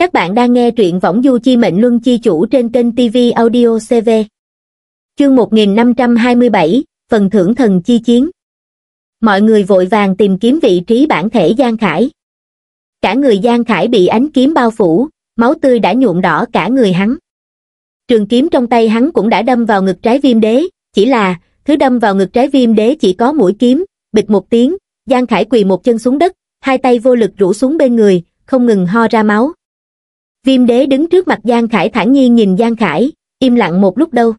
Các bạn đang nghe truyện Võng Du Chi Mệnh Luân Chi Chủ trên kênh TV Audio CV. Chương 1527, phần thưởng thần chi chiến. Mọi người vội vàng tìm kiếm vị trí bản thể Giang Khải. Cả người Giang Khải bị ánh kiếm bao phủ, máu tươi đã nhuộm đỏ cả người hắn. Trường kiếm trong tay hắn cũng đã đâm vào ngực trái viêm đế, chỉ là, thứ đâm vào ngực trái viêm đế chỉ có mũi kiếm, bịch một tiếng, Giang Khải quỳ một chân xuống đất, hai tay vô lực rủ xuống bên người, không ngừng ho ra máu viêm đế đứng trước mặt giang khải thản nhiên nhìn giang khải im lặng một lúc đâu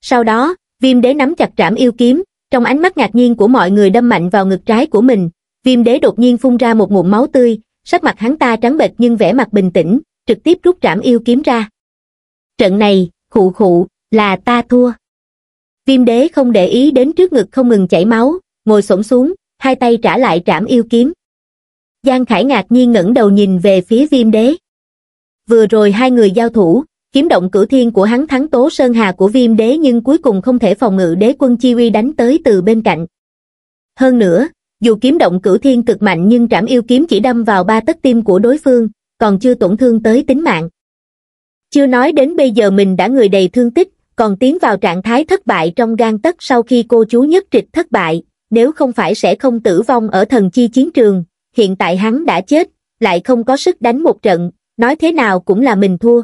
sau đó viêm đế nắm chặt trảm yêu kiếm trong ánh mắt ngạc nhiên của mọi người đâm mạnh vào ngực trái của mình viêm đế đột nhiên phun ra một ngụm máu tươi sắc mặt hắn ta trắng bệch nhưng vẻ mặt bình tĩnh trực tiếp rút trảm yêu kiếm ra trận này khụ khụ là ta thua viêm đế không để ý đến trước ngực không ngừng chảy máu ngồi xổm xuống hai tay trả lại trảm yêu kiếm giang khải ngạc nhiên ngẩng đầu nhìn về phía viêm đế vừa rồi hai người giao thủ, kiếm động cửu thiên của hắn thắng tố sơn hà của viêm đế nhưng cuối cùng không thể phòng ngự đế quân chi uy đánh tới từ bên cạnh. Hơn nữa, dù kiếm động cửu thiên cực mạnh nhưng trảm yêu kiếm chỉ đâm vào ba tấc tim của đối phương, còn chưa tổn thương tới tính mạng. Chưa nói đến bây giờ mình đã người đầy thương tích, còn tiến vào trạng thái thất bại trong gan tất sau khi cô chú nhất trịch thất bại, nếu không phải sẽ không tử vong ở thần chi chiến trường, hiện tại hắn đã chết, lại không có sức đánh một trận, nói thế nào cũng là mình thua.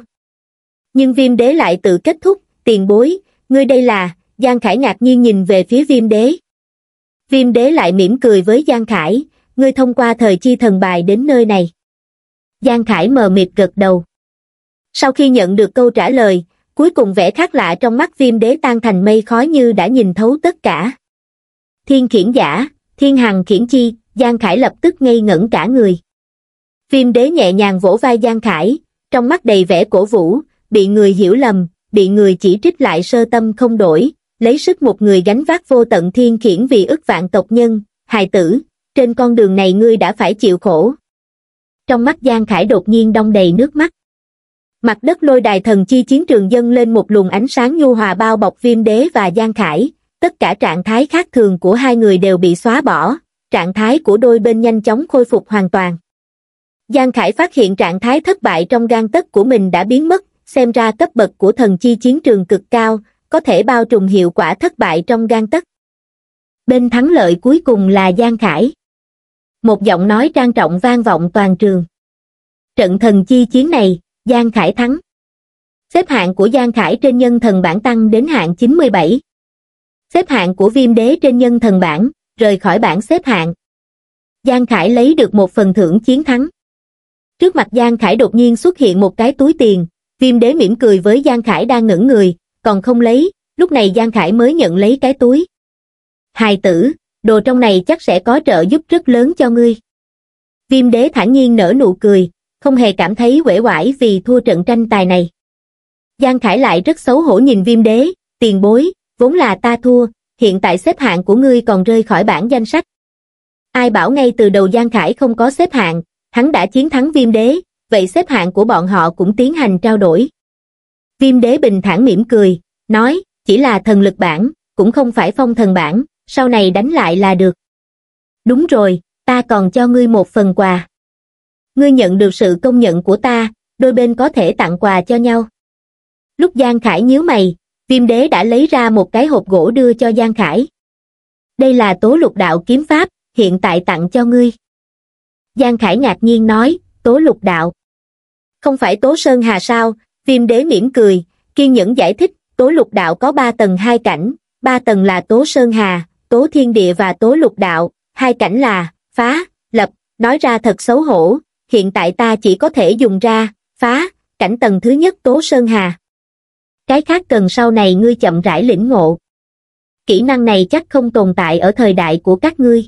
Nhưng viêm đế lại tự kết thúc, tiền bối, ngươi đây là, Giang Khải ngạc nhiên nhìn về phía viêm đế. Viêm đế lại mỉm cười với Giang Khải, ngươi thông qua thời chi thần bài đến nơi này. Giang Khải mờ mịt gật đầu. Sau khi nhận được câu trả lời, cuối cùng vẻ khác lạ trong mắt viêm đế tan thành mây khói như đã nhìn thấu tất cả. Thiên khiển giả, thiên hằng khiển chi, Giang Khải lập tức ngây ngẩn cả người. Viêm đế nhẹ nhàng vỗ vai Giang Khải, trong mắt đầy vẻ cổ vũ, bị người hiểu lầm, bị người chỉ trích lại sơ tâm không đổi, lấy sức một người gánh vác vô tận thiên khiển vì ức vạn tộc nhân, hài tử, trên con đường này ngươi đã phải chịu khổ. Trong mắt Giang Khải đột nhiên đong đầy nước mắt. Mặt đất lôi đài thần chi chiến trường dân lên một luồng ánh sáng nhu hòa bao bọc viêm đế và Giang Khải, tất cả trạng thái khác thường của hai người đều bị xóa bỏ, trạng thái của đôi bên nhanh chóng khôi phục hoàn toàn. Giang Khải phát hiện trạng thái thất bại trong gan tất của mình đã biến mất, xem ra cấp bậc của thần chi chiến trường cực cao, có thể bao trùm hiệu quả thất bại trong gan tất. Bên thắng lợi cuối cùng là Giang Khải. Một giọng nói trang trọng vang vọng toàn trường. Trận thần chi chiến này, Giang Khải thắng. Xếp hạng của Giang Khải trên nhân thần bảng tăng đến hạng 97. Xếp hạng của viêm đế trên nhân thần bảng, rời khỏi bảng xếp hạng. Giang Khải lấy được một phần thưởng chiến thắng. Trước mặt Giang Khải đột nhiên xuất hiện một cái túi tiền, viêm đế mỉm cười với Giang Khải đang ngẩn người, còn không lấy, lúc này Giang Khải mới nhận lấy cái túi. Hài tử, đồ trong này chắc sẽ có trợ giúp rất lớn cho ngươi. Viêm đế thản nhiên nở nụ cười, không hề cảm thấy uể quải vì thua trận tranh tài này. Giang Khải lại rất xấu hổ nhìn viêm đế, tiền bối, vốn là ta thua, hiện tại xếp hạng của ngươi còn rơi khỏi bảng danh sách. Ai bảo ngay từ đầu Giang Khải không có xếp hạng, hắn đã chiến thắng viêm đế, vậy xếp hạng của bọn họ cũng tiến hành trao đổi. Viêm đế bình thản mỉm cười, nói, chỉ là thần lực bản, cũng không phải phong thần bản, sau này đánh lại là được. Đúng rồi, ta còn cho ngươi một phần quà. Ngươi nhận được sự công nhận của ta, đôi bên có thể tặng quà cho nhau. Lúc Giang Khải nhíu mày, viêm đế đã lấy ra một cái hộp gỗ đưa cho Giang Khải. Đây là tố lục đạo kiếm pháp, hiện tại tặng cho ngươi. Giang Khải ngạc nhiên nói, tố lục đạo. Không phải tố sơn hà sao, viêm đế mỉm cười, kiên nhẫn giải thích, tố lục đạo có ba tầng hai cảnh, ba tầng là tố sơn hà, tố thiên địa và tố lục đạo, hai cảnh là, phá, lập, nói ra thật xấu hổ, hiện tại ta chỉ có thể dùng ra, phá, cảnh tầng thứ nhất tố sơn hà. Cái khác cần sau này ngươi chậm rãi lĩnh ngộ. Kỹ năng này chắc không tồn tại ở thời đại của các ngươi.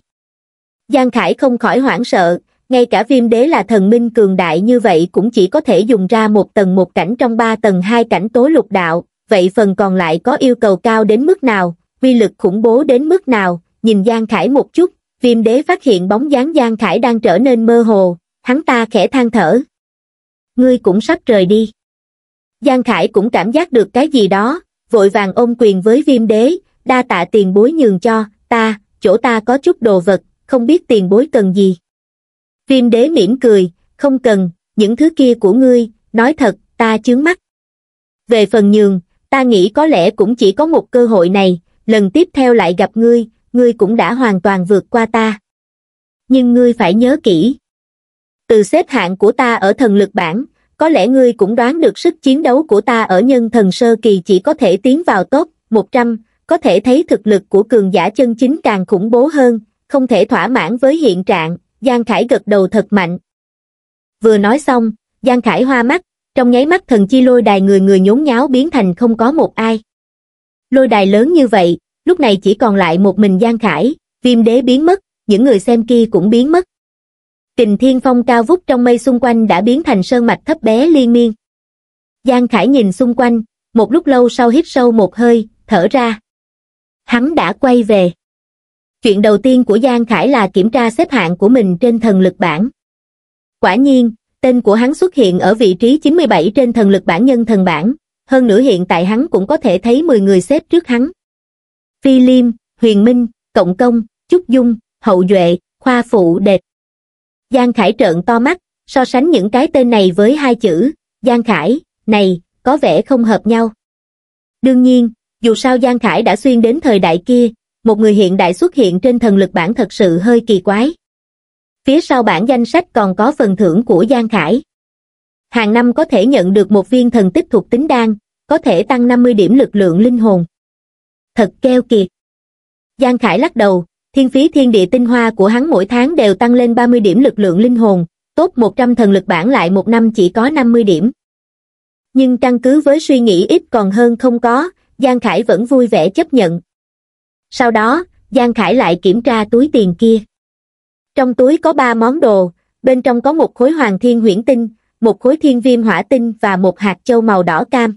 Giang Khải không khỏi hoảng sợ, ngay cả viêm đế là thần minh cường đại như vậy cũng chỉ có thể dùng ra một tầng một cảnh trong ba tầng hai cảnh tố lục đạo, vậy phần còn lại có yêu cầu cao đến mức nào, quy lực khủng bố đến mức nào, nhìn Giang Khải một chút, viêm đế phát hiện bóng dáng Giang Khải đang trở nên mơ hồ, hắn ta khẽ than thở. Ngươi cũng sắp rời đi. Giang Khải cũng cảm giác được cái gì đó, vội vàng ôm quyền với viêm đế, đa tạ tiền bối nhường cho, ta, chỗ ta có chút đồ vật, không biết tiền bối cần gì phim đế mỉm cười, không cần, những thứ kia của ngươi, nói thật, ta chướng mắt. Về phần nhường, ta nghĩ có lẽ cũng chỉ có một cơ hội này, lần tiếp theo lại gặp ngươi, ngươi cũng đã hoàn toàn vượt qua ta. Nhưng ngươi phải nhớ kỹ. Từ xếp hạng của ta ở thần lực bảng, có lẽ ngươi cũng đoán được sức chiến đấu của ta ở nhân thần sơ kỳ chỉ có thể tiến vào top 100, có thể thấy thực lực của cường giả chân chính càng khủng bố hơn, không thể thỏa mãn với hiện trạng, Giang Khải gật đầu thật mạnh. Vừa nói xong, Giang Khải hoa mắt, trong nháy mắt thần chi lôi đài người người nhốn nháo biến thành không có một ai. Lôi đài lớn như vậy, lúc này chỉ còn lại một mình Giang Khải, viêm đế biến mất, những người xem kia cũng biến mất. Kình thiên phong cao vút trong mây xung quanh đã biến thành sơn mạch thấp bé liên miên. Giang Khải nhìn xung quanh, một lúc lâu sau hít sâu một hơi, thở ra. Hắn đã quay về chuyện đầu tiên của Giang Khải là kiểm tra xếp hạng của mình trên thần lực Bản. Quả nhiên, tên của hắn xuất hiện ở vị trí 97 trên thần lực Bản nhân thần Bản. hơn nữa hiện tại hắn cũng có thể thấy 10 người xếp trước hắn. Phi Liêm, Huyền Minh, Cộng Công, Trúc Dung, Hậu Duệ, Khoa Phụ Đệt. Giang Khải trợn to mắt, so sánh những cái tên này với hai chữ, Giang Khải, này, có vẻ không hợp nhau. Đương nhiên, dù sao Giang Khải đã xuyên đến thời đại kia, một người hiện đại xuất hiện trên thần lực bản thật sự hơi kỳ quái. Phía sau bản danh sách còn có phần thưởng của Giang Khải. Hàng năm có thể nhận được một viên thần tích thuộc tính đan, có thể tăng 50 điểm lực lượng linh hồn. Thật keo kiệt. Giang Khải lắc đầu, thiên phí thiên địa tinh hoa của hắn mỗi tháng đều tăng lên 30 điểm lực lượng linh hồn, tốt 100 thần lực bản lại một năm chỉ có 50 điểm. Nhưng căn cứ với suy nghĩ ít còn hơn không có, Giang Khải vẫn vui vẻ chấp nhận, sau đó giang khải lại kiểm tra túi tiền kia trong túi có ba món đồ bên trong có một khối hoàng thiên huyễn tinh một khối thiên viêm hỏa tinh và một hạt châu màu đỏ cam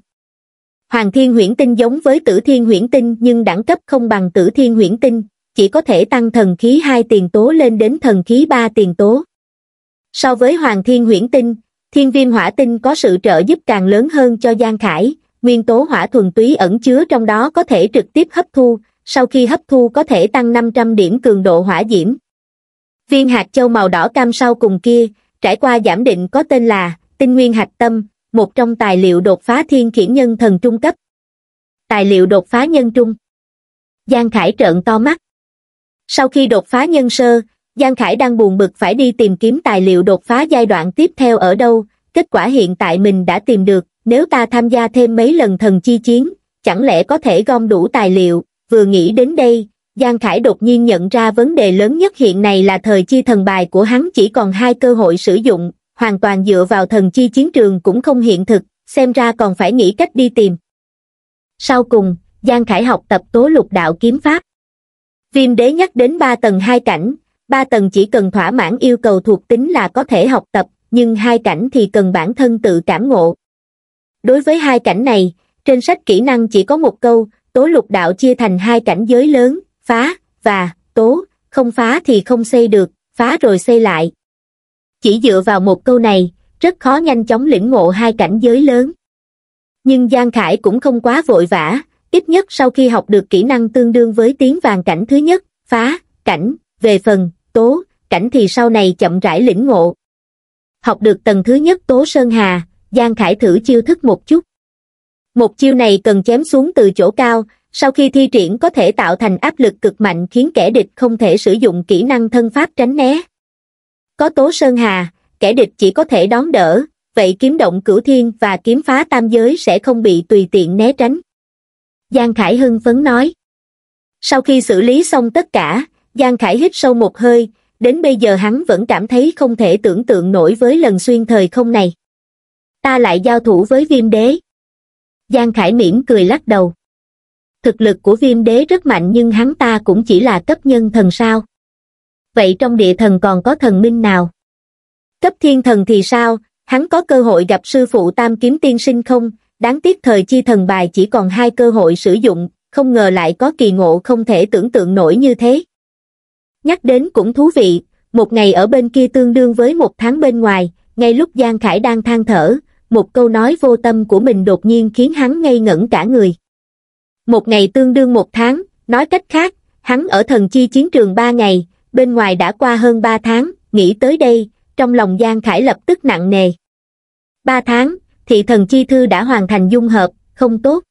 hoàng thiên huyễn tinh giống với tử thiên huyễn tinh nhưng đẳng cấp không bằng tử thiên huyễn tinh chỉ có thể tăng thần khí hai tiền tố lên đến thần khí ba tiền tố so với hoàng thiên huyễn tinh thiên viêm hỏa tinh có sự trợ giúp càng lớn hơn cho giang khải nguyên tố hỏa thuần túy ẩn chứa trong đó có thể trực tiếp hấp thu sau khi hấp thu có thể tăng 500 điểm cường độ hỏa diễm. Viên hạt châu màu đỏ cam sau cùng kia, trải qua giảm định có tên là Tinh Nguyên Hạch Tâm, một trong tài liệu đột phá thiên khiển nhân thần trung cấp. Tài liệu đột phá nhân trung. Giang Khải trợn to mắt. Sau khi đột phá nhân sơ, Giang Khải đang buồn bực phải đi tìm kiếm tài liệu đột phá giai đoạn tiếp theo ở đâu, kết quả hiện tại mình đã tìm được, nếu ta tham gia thêm mấy lần thần chi chiến, chẳng lẽ có thể gom đủ tài liệu, vừa nghĩ đến đây giang khải đột nhiên nhận ra vấn đề lớn nhất hiện nay là thời chi thần bài của hắn chỉ còn hai cơ hội sử dụng hoàn toàn dựa vào thần chi chiến trường cũng không hiện thực xem ra còn phải nghĩ cách đi tìm sau cùng giang khải học tập tố lục đạo kiếm pháp viêm đế nhắc đến ba tầng hai cảnh ba tầng chỉ cần thỏa mãn yêu cầu thuộc tính là có thể học tập nhưng hai cảnh thì cần bản thân tự cảm ngộ đối với hai cảnh này trên sách kỹ năng chỉ có một câu tố lục đạo chia thành hai cảnh giới lớn, phá, và, tố, không phá thì không xây được, phá rồi xây lại. Chỉ dựa vào một câu này, rất khó nhanh chóng lĩnh ngộ hai cảnh giới lớn. Nhưng Giang Khải cũng không quá vội vã, ít nhất sau khi học được kỹ năng tương đương với tiếng vàng cảnh thứ nhất, phá, cảnh, về phần, tố, cảnh thì sau này chậm rãi lĩnh ngộ. Học được tầng thứ nhất tố Sơn Hà, Giang Khải thử chiêu thức một chút một chiêu này cần chém xuống từ chỗ cao sau khi thi triển có thể tạo thành áp lực cực mạnh khiến kẻ địch không thể sử dụng kỹ năng thân pháp tránh né có tố sơn hà kẻ địch chỉ có thể đón đỡ vậy kiếm động cửu thiên và kiếm phá tam giới sẽ không bị tùy tiện né tránh giang khải hưng phấn nói sau khi xử lý xong tất cả giang khải hít sâu một hơi đến bây giờ hắn vẫn cảm thấy không thể tưởng tượng nổi với lần xuyên thời không này ta lại giao thủ với viêm đế giang khải miễn cười lắc đầu thực lực của viêm đế rất mạnh nhưng hắn ta cũng chỉ là cấp nhân thần sao vậy trong địa thần còn có thần minh nào cấp thiên thần thì sao hắn có cơ hội gặp sư phụ tam kiếm tiên sinh không đáng tiếc thời chi thần bài chỉ còn hai cơ hội sử dụng không ngờ lại có kỳ ngộ không thể tưởng tượng nổi như thế nhắc đến cũng thú vị một ngày ở bên kia tương đương với một tháng bên ngoài ngay lúc giang khải đang than thở một câu nói vô tâm của mình đột nhiên khiến hắn ngây ngẩn cả người. Một ngày tương đương một tháng, nói cách khác, hắn ở thần chi chiến trường ba ngày, bên ngoài đã qua hơn ba tháng, nghĩ tới đây, trong lòng Giang Khải lập tức nặng nề. Ba tháng, thì thần chi thư đã hoàn thành dung hợp, không tốt.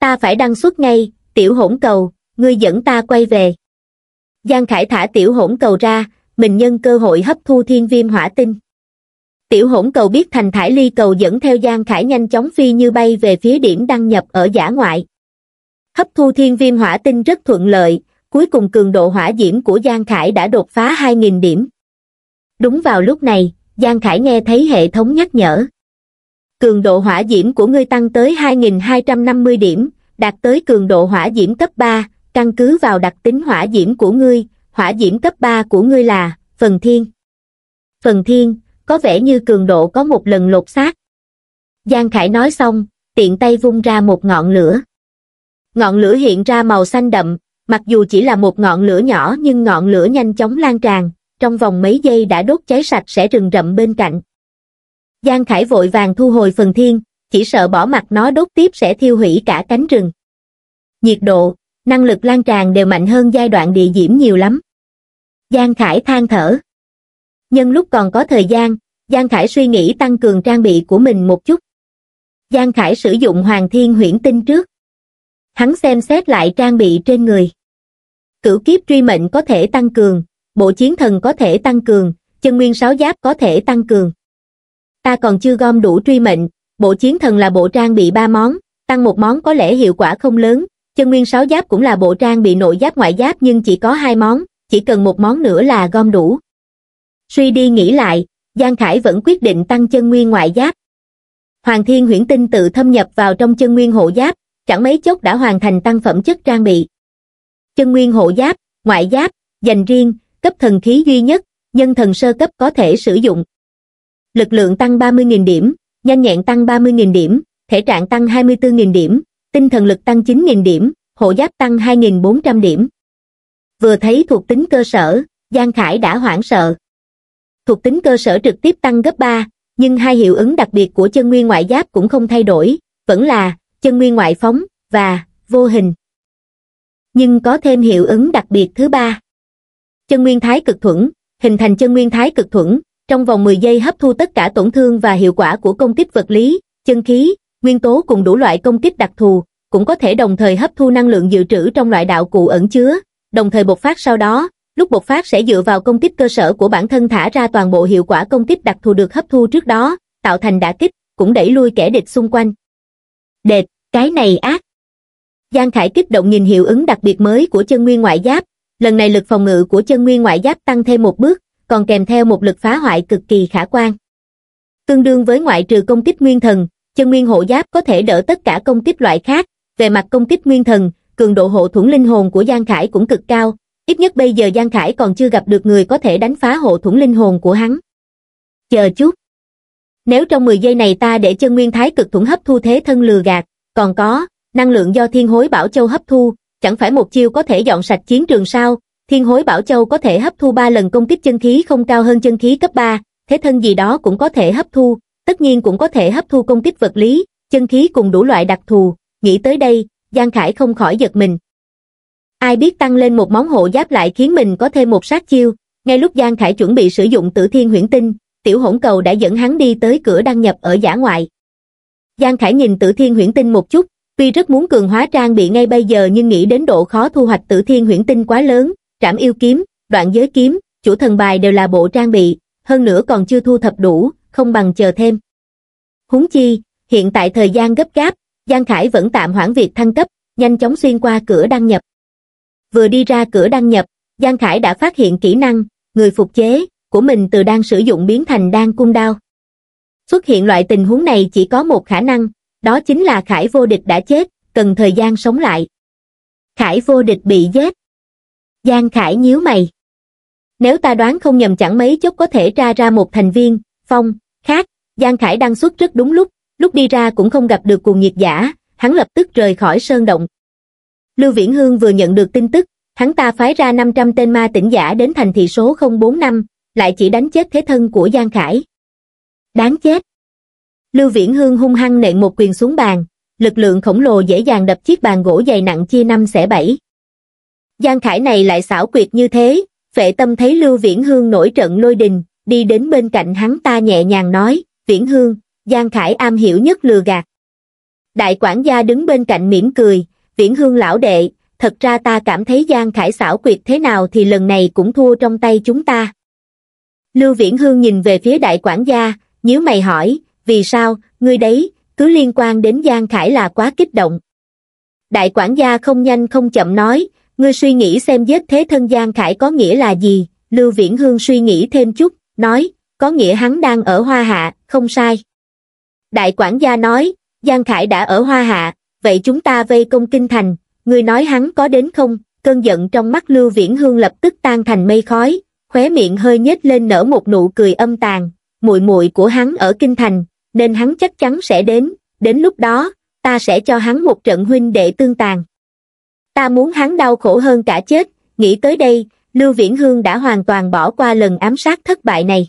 Ta phải đăng xuất ngay, tiểu hỗn cầu, ngươi dẫn ta quay về. Giang Khải thả tiểu hỗn cầu ra, mình nhân cơ hội hấp thu thiên viêm hỏa tinh tiểu hỗn cầu biết thành thải ly cầu dẫn theo Giang Khải nhanh chóng phi như bay về phía điểm đăng nhập ở giả ngoại. Hấp thu thiên viêm hỏa tinh rất thuận lợi, cuối cùng cường độ hỏa diễm của Giang Khải đã đột phá 2.000 điểm. Đúng vào lúc này, Giang Khải nghe thấy hệ thống nhắc nhở. Cường độ hỏa diễm của ngươi tăng tới 2.250 điểm, đạt tới cường độ hỏa diễm cấp 3, căn cứ vào đặc tính hỏa diễm của ngươi, hỏa diễm cấp 3 của ngươi là phần thiên. Phần thiên, có vẻ như cường độ có một lần lột xác. Giang Khải nói xong, tiện tay vung ra một ngọn lửa. Ngọn lửa hiện ra màu xanh đậm, mặc dù chỉ là một ngọn lửa nhỏ nhưng ngọn lửa nhanh chóng lan tràn, trong vòng mấy giây đã đốt cháy sạch sẽ rừng rậm bên cạnh. Giang Khải vội vàng thu hồi phần thiên, chỉ sợ bỏ mặt nó đốt tiếp sẽ thiêu hủy cả cánh rừng. Nhiệt độ, năng lực lan tràn đều mạnh hơn giai đoạn địa diễm nhiều lắm. Giang Khải than thở nhân lúc còn có thời gian giang khải suy nghĩ tăng cường trang bị của mình một chút giang khải sử dụng hoàng thiên huyễn tinh trước hắn xem xét lại trang bị trên người cửu kiếp truy mệnh có thể tăng cường bộ chiến thần có thể tăng cường chân nguyên sáu giáp có thể tăng cường ta còn chưa gom đủ truy mệnh bộ chiến thần là bộ trang bị ba món tăng một món có lẽ hiệu quả không lớn chân nguyên sáu giáp cũng là bộ trang bị nội giáp ngoại giáp nhưng chỉ có hai món chỉ cần một món nữa là gom đủ suy đi nghĩ lại giang khải vẫn quyết định tăng chân nguyên ngoại giáp hoàng thiên huyễn tinh tự thâm nhập vào trong chân nguyên hộ giáp chẳng mấy chốc đã hoàn thành tăng phẩm chất trang bị chân nguyên hộ giáp ngoại giáp dành riêng cấp thần khí duy nhất nhân thần sơ cấp có thể sử dụng lực lượng tăng 30.000 điểm nhanh nhẹn tăng 30.000 điểm thể trạng tăng 24.000 điểm tinh thần lực tăng 9.000 điểm hộ giáp tăng 2.400 điểm vừa thấy thuộc tính cơ sở Giang Khải đã hoảng sợ thuộc tính cơ sở trực tiếp tăng gấp 3, nhưng hai hiệu ứng đặc biệt của chân nguyên ngoại giáp cũng không thay đổi, vẫn là chân nguyên ngoại phóng và vô hình. Nhưng có thêm hiệu ứng đặc biệt thứ ba. Chân nguyên thái cực thuẫn, hình thành chân nguyên thái cực thuẫn, trong vòng 10 giây hấp thu tất cả tổn thương và hiệu quả của công kích vật lý, chân khí, nguyên tố cùng đủ loại công kích đặc thù, cũng có thể đồng thời hấp thu năng lượng dự trữ trong loại đạo cụ ẩn chứa, đồng thời bộc phát sau đó, lúc bộc phát sẽ dựa vào công kích cơ sở của bản thân thả ra toàn bộ hiệu quả công kích đặc thù được hấp thu trước đó, tạo thành đả kích, cũng đẩy lui kẻ địch xung quanh. Đệt, cái này ác. Giang Khải kích động nhìn hiệu ứng đặc biệt mới của chân nguyên ngoại giáp, lần này lực phòng ngự của chân nguyên ngoại giáp tăng thêm một bước, còn kèm theo một lực phá hoại cực kỳ khả quan. Tương đương với ngoại trừ công kích nguyên thần, chân nguyên hộ giáp có thể đỡ tất cả công kích loại khác, về mặt công kích nguyên thần, cường độ hộ thuẫn linh hồn của Giang Khải cũng cực cao, Ít nhất bây giờ Giang Khải còn chưa gặp được người có thể đánh phá hộ thủng linh hồn của hắn. Chờ chút. Nếu trong 10 giây này ta để chân nguyên thái cực thủng hấp thu thế thân lừa gạt, còn có, năng lượng do thiên hối bảo châu hấp thu, chẳng phải một chiêu có thể dọn sạch chiến trường sao, thiên hối bảo châu có thể hấp thu 3 lần công kích chân khí không cao hơn chân khí cấp 3, thế thân gì đó cũng có thể hấp thu, tất nhiên cũng có thể hấp thu công kích vật lý, chân khí cùng đủ loại đặc thù, nghĩ tới đây, Giang Khải không khỏi giật mình, ai biết tăng lên một món hộ giáp lại khiến mình có thêm một sát chiêu, ngay lúc Giang Khải chuẩn bị sử dụng tử thiên huyễn tinh, tiểu hỗn cầu đã dẫn hắn đi tới cửa đăng nhập ở giả ngoại. Giang Khải nhìn tử thiên huyễn tinh một chút, tuy rất muốn cường hóa trang bị ngay bây giờ nhưng nghĩ đến độ khó thu hoạch tử thiên huyễn tinh quá lớn, trảm yêu kiếm, đoạn giới kiếm, chủ thần bài đều là bộ trang bị, hơn nữa còn chưa thu thập đủ, không bằng chờ thêm. Húng chi, hiện tại thời gian gấp gáp, Giang Khải vẫn tạm hoãn việc thăng cấp, nhanh chóng xuyên qua cửa đăng nhập vừa đi ra cửa đăng nhập, Giang Khải đã phát hiện kỹ năng, người phục chế, của mình từ đang sử dụng biến thành đang cung đao. Xuất hiện loại tình huống này chỉ có một khả năng, đó chính là Khải vô địch đã chết, cần thời gian sống lại. Khải vô địch bị giết. Giang Khải nhíu mày. Nếu ta đoán không nhầm chẳng mấy chốc có thể tra ra một thành viên, phong, khác, Giang Khải đăng xuất rất đúng lúc, lúc đi ra cũng không gặp được cuồng nhiệt giả, hắn lập tức rời khỏi sơn động, Lưu Viễn Hương vừa nhận được tin tức, hắn ta phái ra 500 tên ma tỉnh giả đến thành thị số 045, lại chỉ đánh chết thế thân của Giang Khải. Đáng chết! Lưu Viễn Hương hung hăng nện một quyền xuống bàn, lực lượng khổng lồ dễ dàng đập chiếc bàn gỗ dày nặng chia năm xẻ bảy. Giang Khải này lại xảo quyệt như thế, vệ tâm thấy Lưu Viễn Hương nổi trận lôi đình, đi đến bên cạnh hắn ta nhẹ nhàng nói, Viễn Hương, Giang Khải am hiểu nhất lừa gạt. Đại quản gia đứng bên cạnh mỉm cười, viễn hương lão đệ, thật ra ta cảm thấy Giang Khải xảo quyệt thế nào thì lần này cũng thua trong tay chúng ta. Lưu Viễn Hương nhìn về phía đại quản gia, nhíu mày hỏi, vì sao, ngươi đấy, cứ liên quan đến Giang Khải là quá kích động. Đại quản gia không nhanh không chậm nói, ngươi suy nghĩ xem giết thế thân Giang Khải có nghĩa là gì, Lưu Viễn Hương suy nghĩ thêm chút, nói, có nghĩa hắn đang ở Hoa Hạ, không sai. Đại quản gia nói, Giang Khải đã ở Hoa Hạ, vậy chúng ta vây công kinh thành, ngươi nói hắn có đến không? Cơn giận trong mắt Lưu Viễn Hương lập tức tan thành mây khói, khóe miệng hơi nhếch lên nở một nụ cười âm tàn, muội muội của hắn ở kinh thành, nên hắn chắc chắn sẽ đến, đến lúc đó, ta sẽ cho hắn một trận huynh đệ tương tàn. Ta muốn hắn đau khổ hơn cả chết, nghĩ tới đây, Lưu Viễn Hương đã hoàn toàn bỏ qua lần ám sát thất bại này.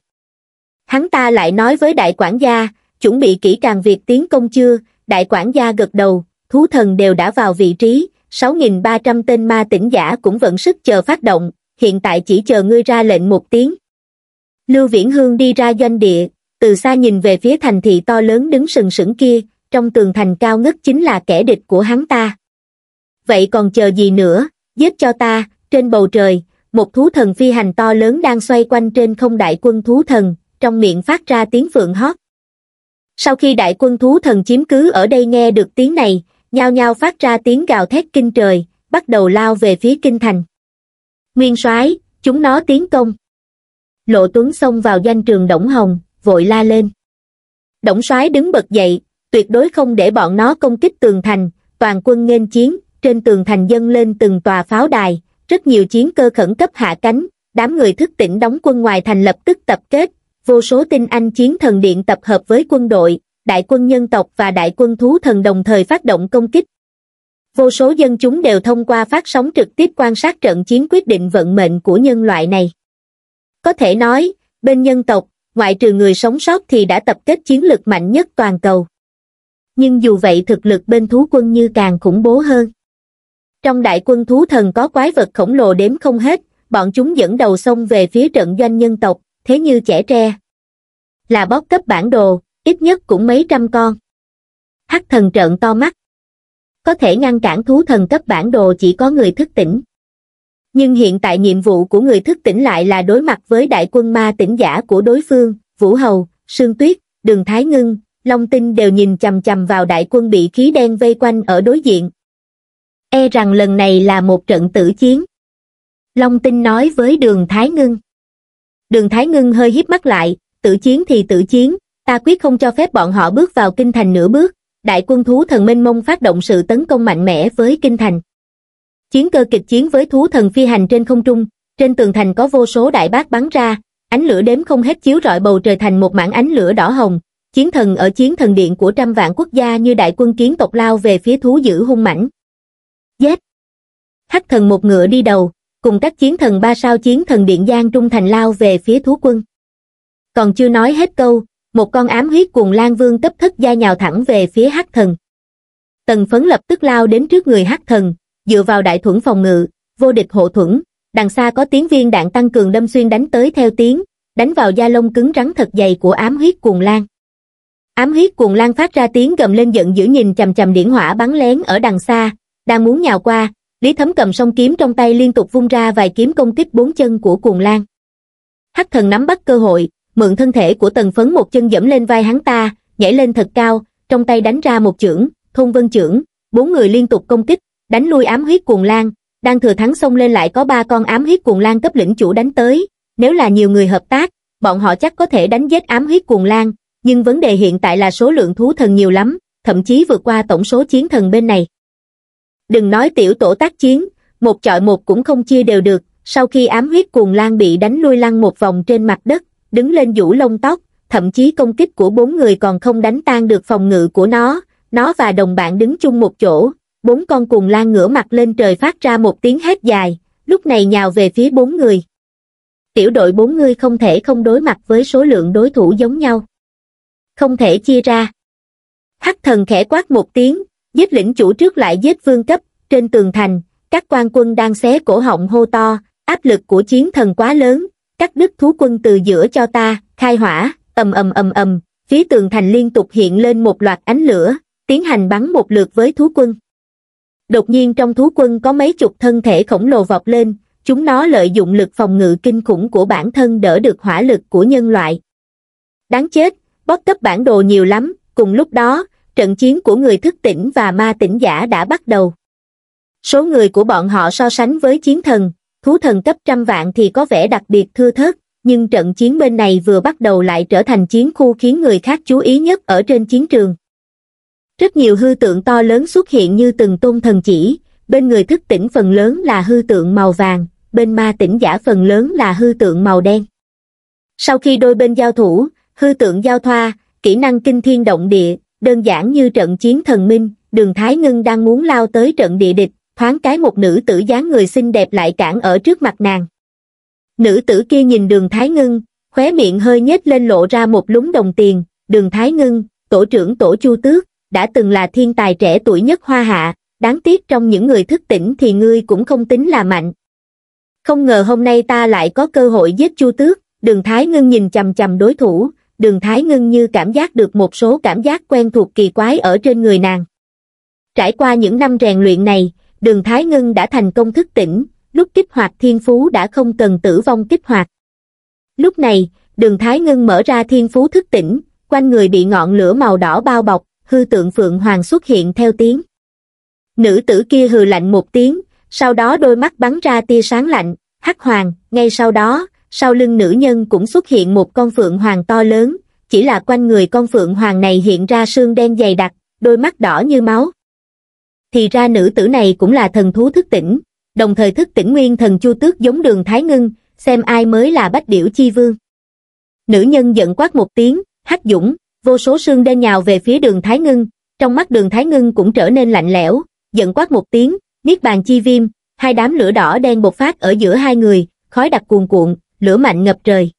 Hắn ta lại nói với đại quản gia, chuẩn bị kỹ càng việc tiến công chưa, đại quản gia gật đầu, thú thần đều đã vào vị trí, 6.300 tên ma tỉnh giả cũng vẫn sức chờ phát động, hiện tại chỉ chờ ngươi ra lệnh một tiếng. Lưu Viễn Hương đi ra doanh địa, từ xa nhìn về phía thành thị to lớn đứng sừng sững kia, trong tường thành cao ngất chính là kẻ địch của hắn ta. Vậy còn chờ gì nữa, giết cho ta, trên bầu trời, một thú thần phi hành to lớn đang xoay quanh trên không đại quân thú thần, trong miệng phát ra tiếng phượng hót. Sau khi đại quân thú thần chiếm cứ ở đây nghe được tiếng này, nhao nhao phát ra tiếng gào thét kinh trời bắt đầu lao về phía kinh thành nguyên soái chúng nó tiến công lộ tuấn xông vào doanh trường đổng hồng vội la lên đổng soái đứng bật dậy tuyệt đối không để bọn nó công kích tường thành toàn quân nghênh chiến trên tường thành dâng lên từng tòa pháo đài rất nhiều chiến cơ khẩn cấp hạ cánh đám người thức tỉnh đóng quân ngoài thành lập tức tập kết vô số tinh anh chiến thần điện tập hợp với quân đội đại quân nhân tộc và đại quân thú thần đồng thời phát động công kích vô số dân chúng đều thông qua phát sóng trực tiếp quan sát trận chiến quyết định vận mệnh của nhân loại này có thể nói bên nhân tộc ngoại trừ người sống sót thì đã tập kết chiến lực mạnh nhất toàn cầu nhưng dù vậy thực lực bên thú quân như càng khủng bố hơn trong đại quân thú thần có quái vật khổng lồ đếm không hết bọn chúng dẫn đầu xông về phía trận doanh nhân tộc thế như trẻ tre là bóc cấp bản đồ ít nhất cũng mấy trăm con hắc thần trợn to mắt có thể ngăn cản thú thần cấp bản đồ chỉ có người thức tỉnh nhưng hiện tại nhiệm vụ của người thức tỉnh lại là đối mặt với đại quân ma tỉnh giả của đối phương vũ hầu sương tuyết đường thái ngưng long tinh đều nhìn chằm chằm vào đại quân bị khí đen vây quanh ở đối diện e rằng lần này là một trận tử chiến long tinh nói với đường thái ngưng đường thái ngưng hơi híp mắt lại tử chiến thì tử chiến ta quyết không cho phép bọn họ bước vào kinh thành nửa bước, đại quân thú thần minh mông phát động sự tấn công mạnh mẽ với kinh thành. Chiến cơ kịch chiến với thú thần phi hành trên không trung, trên tường thành có vô số đại bác bắn ra, ánh lửa đếm không hết chiếu rọi bầu trời thành một mảng ánh lửa đỏ hồng, chiến thần ở chiến thần điện của trăm vạn quốc gia như đại quân kiến tộc lao về phía thú dữ hung mãnh. Dết! Hắc thần một ngựa đi đầu, cùng các chiến thần ba sao chiến thần điện giang trung thành lao về phía thú quân. Còn chưa nói hết câu, một con ám huyết cuồng lan vương cấp thất gia nhào thẳng về phía hắc thần. Tần phấn lập tức lao đến trước người hắc thần, dựa vào đại thuẫn phòng ngự, vô địch hộ thuẫn, đằng xa có tiếng viên đạn tăng cường đâm xuyên đánh tới theo tiếng, đánh vào da lông cứng rắn thật dày của ám huyết cuồng lan. Ám huyết cuồng lan phát ra tiếng gầm lên giận dữ nhìn chầm chầm điển hỏa bắn lén ở đằng xa, đang muốn nhào qua, Lý Thấm cầm song kiếm trong tay liên tục vung ra vài kiếm công kích bốn chân của cuồng lan. Hắc thần nắm bắt cơ hội, mượn thân thể của tần phấn một chân dẫm lên vai hắn ta, nhảy lên thật cao, trong tay đánh ra một chưởng, thôn vân chưởng, bốn người liên tục công kích, đánh lui ám huyết cuồng lan, đang thừa thắng xông lên lại có ba con ám huyết cuồng lan cấp lĩnh chủ đánh tới, nếu là nhiều người hợp tác, bọn họ chắc có thể đánh giết ám huyết cuồng lan, nhưng vấn đề hiện tại là số lượng thú thần nhiều lắm, thậm chí vượt qua tổng số chiến thần bên này. Đừng nói tiểu tổ tác chiến, một chọi một cũng không chia đều được, sau khi ám huyết cuồng lan bị đánh lui lăn một vòng trên mặt đất, đứng lên vũ lông tóc thậm chí công kích của bốn người còn không đánh tan được phòng ngự của nó nó và đồng bạn đứng chung một chỗ bốn con cuồng lan ngửa mặt lên trời phát ra một tiếng hét dài lúc này nhào về phía bốn người tiểu đội bốn người không thể không đối mặt với số lượng đối thủ giống nhau không thể chia ra hắc thần khẽ quát một tiếng giết lĩnh chủ trước lại giết vương cấp trên tường thành các quan quân đang xé cổ họng hô to áp lực của chiến thần quá lớn cắt đứt thú quân từ giữa cho ta khai hỏa ầm ầm ầm ầm phía tường thành liên tục hiện lên một loạt ánh lửa tiến hành bắn một lượt với thú quân đột nhiên trong thú quân có mấy chục thân thể khổng lồ vọt lên chúng nó lợi dụng lực phòng ngự kinh khủng của bản thân đỡ được hỏa lực của nhân loại đáng chết bót cấp bản đồ nhiều lắm cùng lúc đó trận chiến của người thức tỉnh và ma tỉnh giả đã bắt đầu số người của bọn họ so sánh với chiến thần thú thần cấp trăm vạn thì có vẻ đặc biệt thưa thớt, nhưng trận chiến bên này vừa bắt đầu lại trở thành chiến khu khiến người khác chú ý nhất ở trên chiến trường. Rất nhiều hư tượng to lớn xuất hiện như từng tôn thần chỉ, bên người thức tỉnh phần lớn là hư tượng màu vàng, bên ma tỉnh giả phần lớn là hư tượng màu đen. Sau khi đôi bên giao thủ, hư tượng giao thoa, kỹ năng kinh thiên động địa, đơn giản như trận chiến thần minh, đường Thái Ngưng đang muốn lao tới trận địa địch, thoáng cái một nữ tử dáng người xinh đẹp lại cản ở trước mặt nàng nữ tử kia nhìn đường thái ngưng khóe miệng hơi nhếch lên lộ ra một lúng đồng tiền đường thái ngưng tổ trưởng tổ chu tước đã từng là thiên tài trẻ tuổi nhất hoa hạ đáng tiếc trong những người thức tỉnh thì ngươi cũng không tính là mạnh không ngờ hôm nay ta lại có cơ hội giết chu tước đường thái ngưng nhìn chằm chằm đối thủ đường thái ngưng như cảm giác được một số cảm giác quen thuộc kỳ quái ở trên người nàng trải qua những năm rèn luyện này đường Thái Ngân đã thành công thức tỉnh, lúc kích hoạt thiên phú đã không cần tử vong kích hoạt. Lúc này, đường Thái Ngân mở ra thiên phú thức tỉnh, quanh người bị ngọn lửa màu đỏ bao bọc, hư tượng Phượng Hoàng xuất hiện theo tiếng. Nữ tử kia hừ lạnh một tiếng, sau đó đôi mắt bắn ra tia sáng lạnh, hắc hoàng, ngay sau đó, sau lưng nữ nhân cũng xuất hiện một con Phượng Hoàng to lớn, chỉ là quanh người con Phượng Hoàng này hiện ra xương đen dày đặc, đôi mắt đỏ như máu, thì ra nữ tử này cũng là thần thú thức tỉnh, đồng thời thức tỉnh nguyên thần chu tước giống đường Thái Ngưng, xem ai mới là bách điểu chi vương. Nữ nhân giận quát một tiếng, hắc dũng, vô số xương đen nhào về phía đường Thái Ngưng, trong mắt đường Thái Ngưng cũng trở nên lạnh lẽo, giận quát một tiếng, niết bàn chi viêm, hai đám lửa đỏ đen bột phát ở giữa hai người, khói đặc cuồn cuộn, lửa mạnh ngập trời.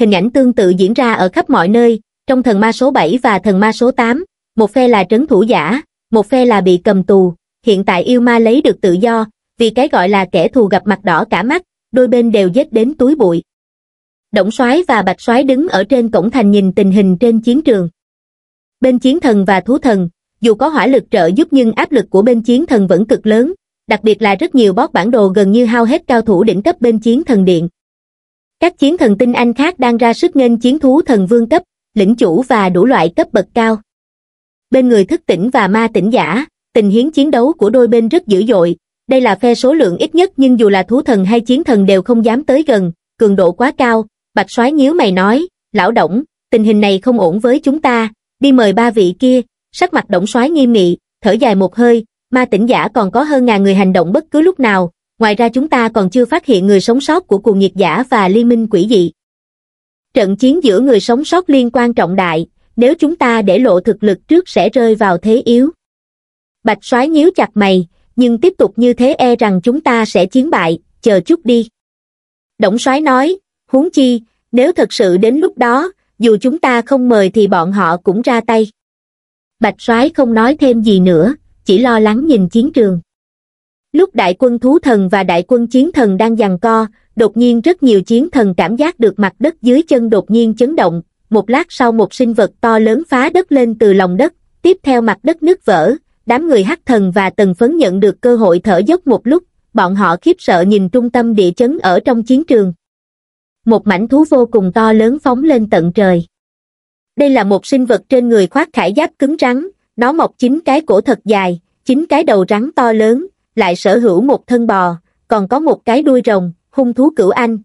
Hình ảnh tương tự diễn ra ở khắp mọi nơi, trong thần ma số 7 và thần ma số 8, một phe là trấn thủ giả, một phe là bị cầm tù, hiện tại yêu ma lấy được tự do, vì cái gọi là kẻ thù gặp mặt đỏ cả mắt, đôi bên đều dết đến túi bụi. Động soái và Bạch soái đứng ở trên cổng thành nhìn tình hình trên chiến trường. Bên chiến thần và thú thần, dù có hỏa lực trợ giúp nhưng áp lực của bên chiến thần vẫn cực lớn, đặc biệt là rất nhiều bót bản đồ gần như hao hết cao thủ đỉnh cấp bên chiến thần điện. Các chiến thần tinh anh khác đang ra sức nghênh chiến thú thần vương cấp, lĩnh chủ và đủ loại cấp bậc cao bên người thức tỉnh và ma tỉnh giả, tình hiến chiến đấu của đôi bên rất dữ dội. Đây là phe số lượng ít nhất nhưng dù là thú thần hay chiến thần đều không dám tới gần, cường độ quá cao. Bạch soái nhíu mày nói, lão động, tình hình này không ổn với chúng ta, đi mời ba vị kia. Sắc mặt động soái nghiêm nghị, thở dài một hơi, ma tỉnh giả còn có hơn ngàn người hành động bất cứ lúc nào. Ngoài ra chúng ta còn chưa phát hiện người sống sót của cuồng nhiệt giả và liên minh quỷ dị. Trận chiến giữa người sống sót liên quan trọng đại, nếu chúng ta để lộ thực lực trước sẽ rơi vào thế yếu bạch soái nhíu chặt mày nhưng tiếp tục như thế e rằng chúng ta sẽ chiến bại chờ chút đi Đổng soái nói huống chi nếu thật sự đến lúc đó dù chúng ta không mời thì bọn họ cũng ra tay bạch soái không nói thêm gì nữa chỉ lo lắng nhìn chiến trường lúc đại quân thú thần và đại quân chiến thần đang giằng co đột nhiên rất nhiều chiến thần cảm giác được mặt đất dưới chân đột nhiên chấn động một lát sau một sinh vật to lớn phá đất lên từ lòng đất, tiếp theo mặt đất nứt vỡ, đám người hắc thần và tần phấn nhận được cơ hội thở dốc một lúc, bọn họ khiếp sợ nhìn trung tâm địa chấn ở trong chiến trường. Một mảnh thú vô cùng to lớn phóng lên tận trời. Đây là một sinh vật trên người khoác khải giáp cứng rắn, nó mọc chín cái cổ thật dài, chín cái đầu rắn to lớn, lại sở hữu một thân bò, còn có một cái đuôi rồng, hung thú cửu anh.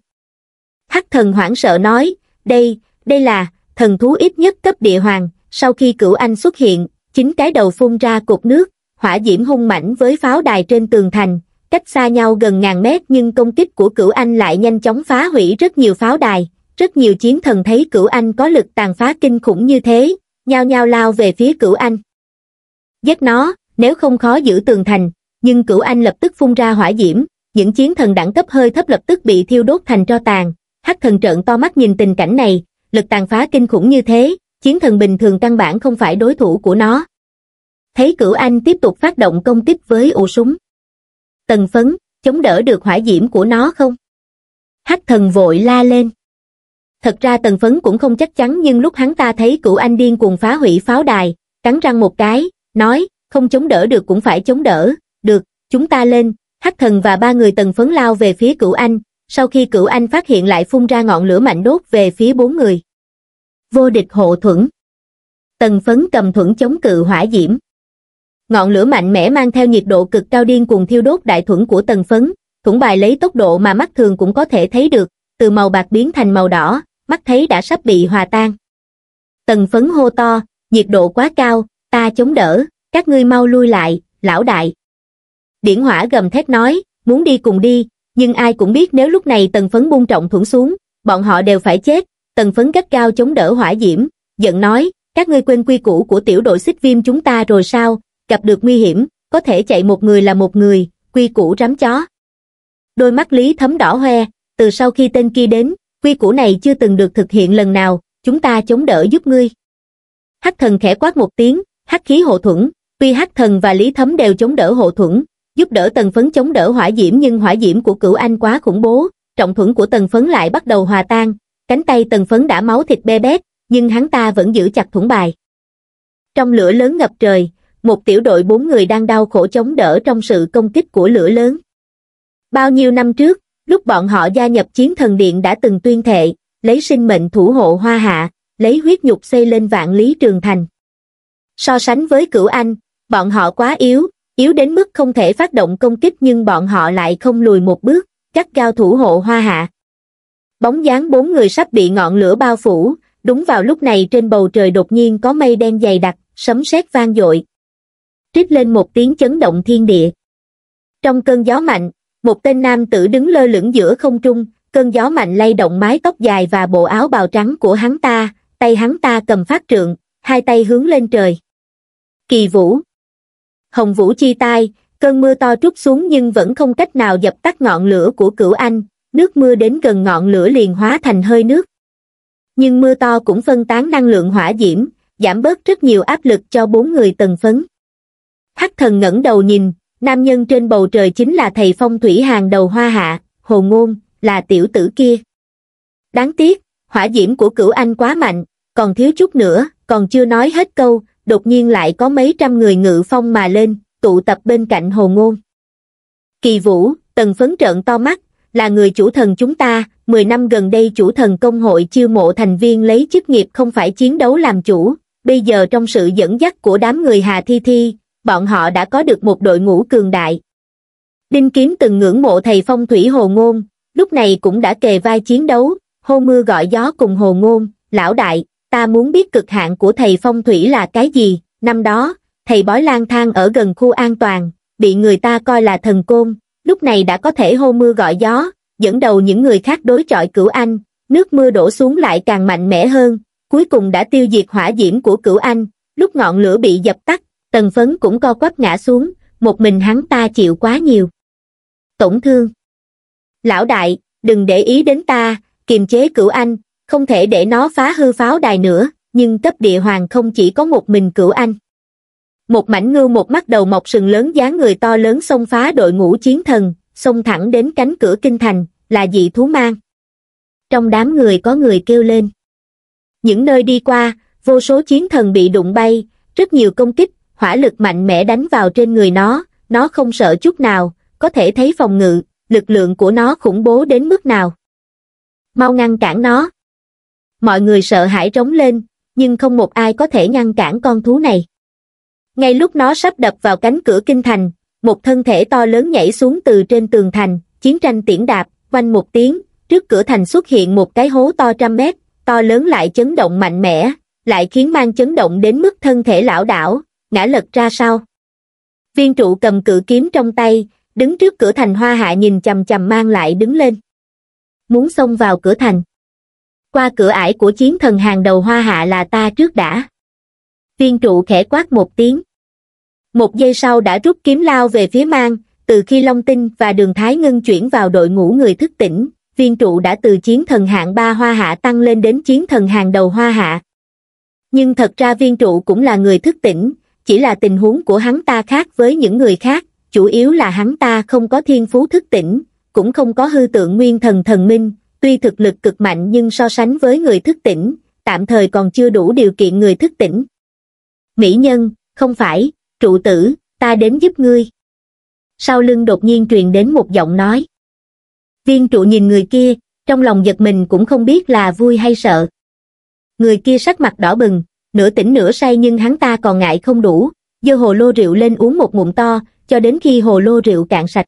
Hắc thần hoảng sợ nói, đây, đây là, thần thú ít nhất cấp địa hoàng, sau khi cửu anh xuất hiện, chính cái đầu phun ra cột nước, hỏa diễm hung mãnh với pháo đài trên tường thành, cách xa nhau gần ngàn mét nhưng công kích của cửu anh lại nhanh chóng phá hủy rất nhiều pháo đài, rất nhiều chiến thần thấy cửu anh có lực tàn phá kinh khủng như thế, nhao nhao lao về phía cửu anh. Giết nó, nếu không khó giữ tường thành, nhưng cửu anh lập tức phun ra hỏa diễm, những chiến thần đẳng cấp hơi thấp lập tức bị thiêu đốt thành tro tàn, hắc thần trợn to mắt nhìn tình cảnh này, lực tàn phá kinh khủng như thế, chiến thần bình thường căn bản không phải đối thủ của nó. Thấy cửu anh tiếp tục phát động công kích với ổ súng. Tần phấn, chống đỡ được hỏa diễm của nó không? Hắc thần vội la lên. Thật ra tần phấn cũng không chắc chắn nhưng lúc hắn ta thấy cửu anh điên cuồng phá hủy pháo đài, cắn răng một cái, nói, không chống đỡ được cũng phải chống đỡ, được, chúng ta lên, hắc thần và ba người tần phấn lao về phía cửu anh, sau khi cửu anh phát hiện lại phun ra ngọn lửa mạnh đốt về phía bốn người vô địch hộ thuẫn. Tần phấn cầm thuẫn chống cự hỏa diễm. Ngọn lửa mạnh mẽ mang theo nhiệt độ cực cao điên cuồng thiêu đốt đại thuẫn của tần phấn, thuẫn bài lấy tốc độ mà mắt thường cũng có thể thấy được, từ màu bạc biến thành màu đỏ, mắt thấy đã sắp bị hòa tan. Tần phấn hô to, nhiệt độ quá cao, ta chống đỡ, các ngươi mau lui lại, lão đại. Điển hỏa gầm thét nói, muốn đi cùng đi, nhưng ai cũng biết nếu lúc này tần phấn buông trọng thuẫn xuống, bọn họ đều phải chết, tần phấn gắt cao chống đỡ hỏa diễm, giận nói, các ngươi quên quy củ của tiểu đội xích viêm chúng ta rồi sao, gặp được nguy hiểm, có thể chạy một người là một người, quy củ rắm chó. Đôi mắt Lý thấm đỏ hoe, từ sau khi tên kia đến, quy củ này chưa từng được thực hiện lần nào, chúng ta chống đỡ giúp ngươi. Hắc thần khẽ quát một tiếng, hắc khí hộ thuẫn, tuy hắc thần và Lý thấm đều chống đỡ hộ thuẫn, giúp đỡ tần phấn chống đỡ hỏa diễm nhưng hỏa diễm của cửu anh quá khủng bố, trọng thuẫn của tần phấn lại bắt đầu hòa tan, cánh tay tần phấn đã máu thịt bê bét, nhưng hắn ta vẫn giữ chặt thủng bài. Trong lửa lớn ngập trời, một tiểu đội bốn người đang đau khổ chống đỡ trong sự công kích của lửa lớn. Bao nhiêu năm trước, lúc bọn họ gia nhập chiến thần điện đã từng tuyên thệ, lấy sinh mệnh thủ hộ hoa hạ, lấy huyết nhục xây lên vạn lý trường thành. So sánh với cửu anh, bọn họ quá yếu, yếu đến mức không thể phát động công kích nhưng bọn họ lại không lùi một bước, cắt cao thủ hộ hoa hạ bóng dáng bốn người sắp bị ngọn lửa bao phủ, đúng vào lúc này trên bầu trời đột nhiên có mây đen dày đặc, sấm sét vang dội. Trích lên một tiếng chấn động thiên địa. Trong cơn gió mạnh, một tên nam tử đứng lơ lửng giữa không trung, cơn gió mạnh lay động mái tóc dài và bộ áo bào trắng của hắn ta, tay hắn ta cầm phát trượng, hai tay hướng lên trời. Kỳ vũ. Hồng vũ chi tai, cơn mưa to trút xuống nhưng vẫn không cách nào dập tắt ngọn lửa của cửu anh, nước mưa đến gần ngọn lửa liền hóa thành hơi nước. Nhưng mưa to cũng phân tán năng lượng hỏa diễm, giảm bớt rất nhiều áp lực cho bốn người tần phấn. Hắc thần ngẩng đầu nhìn, nam nhân trên bầu trời chính là thầy phong thủy hàng đầu hoa hạ, hồ ngôn, là tiểu tử kia. Đáng tiếc, hỏa diễm của cửu anh quá mạnh, còn thiếu chút nữa, còn chưa nói hết câu, đột nhiên lại có mấy trăm người ngự phong mà lên, tụ tập bên cạnh hồ ngôn. Kỳ vũ, tần phấn trợn to mắt, là người chủ thần chúng ta, 10 năm gần đây chủ thần công hội chiêu mộ thành viên lấy chức nghiệp không phải chiến đấu làm chủ, bây giờ trong sự dẫn dắt của đám người Hà Thi Thi, bọn họ đã có được một đội ngũ cường đại. Đinh Kiếm từng ngưỡng mộ thầy phong thủy Hồ Ngôn, lúc này cũng đã kề vai chiến đấu, hô mưa gọi gió cùng Hồ Ngôn, lão đại, ta muốn biết cực hạn của thầy phong thủy là cái gì, năm đó, thầy bói lang thang ở gần khu an toàn, bị người ta coi là thần côn, lúc này đã có thể hô mưa gọi gió, dẫn đầu những người khác đối chọi cửu anh, nước mưa đổ xuống lại càng mạnh mẽ hơn, cuối cùng đã tiêu diệt hỏa diễm của cửu anh, lúc ngọn lửa bị dập tắt, tần phấn cũng co quắp ngã xuống, một mình hắn ta chịu quá nhiều. Tổn thương Lão đại, đừng để ý đến ta, kiềm chế cửu anh, không thể để nó phá hư pháo đài nữa, nhưng cấp địa hoàng không chỉ có một mình cửu anh một mảnh ngưu một mắt đầu mọc sừng lớn dáng người to lớn xông phá đội ngũ chiến thần, xông thẳng đến cánh cửa kinh thành, là dị thú mang. Trong đám người có người kêu lên. Những nơi đi qua, vô số chiến thần bị đụng bay, rất nhiều công kích, hỏa lực mạnh mẽ đánh vào trên người nó, nó không sợ chút nào, có thể thấy phòng ngự, lực lượng của nó khủng bố đến mức nào. Mau ngăn cản nó. Mọi người sợ hãi trống lên, nhưng không một ai có thể ngăn cản con thú này ngay lúc nó sắp đập vào cánh cửa kinh thành một thân thể to lớn nhảy xuống từ trên tường thành chiến tranh tiễn đạp quanh một tiếng trước cửa thành xuất hiện một cái hố to trăm mét to lớn lại chấn động mạnh mẽ lại khiến mang chấn động đến mức thân thể lão đảo ngã lật ra sau viên trụ cầm cự kiếm trong tay đứng trước cửa thành hoa hạ nhìn chầm chầm mang lại đứng lên muốn xông vào cửa thành qua cửa ải của chiến thần hàng đầu hoa hạ là ta trước đã viên trụ khẽ quát một tiếng. Một giây sau đã rút kiếm lao về phía mang, từ khi Long Tinh và Đường Thái Ngân chuyển vào đội ngũ người thức tỉnh, viên trụ đã từ chiến thần hạng ba hoa hạ tăng lên đến chiến thần hàng đầu hoa hạ. Nhưng thật ra viên trụ cũng là người thức tỉnh, chỉ là tình huống của hắn ta khác với những người khác, chủ yếu là hắn ta không có thiên phú thức tỉnh, cũng không có hư tượng nguyên thần thần minh, tuy thực lực cực mạnh nhưng so sánh với người thức tỉnh, tạm thời còn chưa đủ điều kiện người thức tỉnh mỹ nhân, không phải, trụ tử, ta đến giúp ngươi. Sau lưng đột nhiên truyền đến một giọng nói. Viên trụ nhìn người kia, trong lòng giật mình cũng không biết là vui hay sợ. Người kia sắc mặt đỏ bừng, nửa tỉnh nửa say nhưng hắn ta còn ngại không đủ, dơ hồ lô rượu lên uống một ngụm to, cho đến khi hồ lô rượu cạn sạch.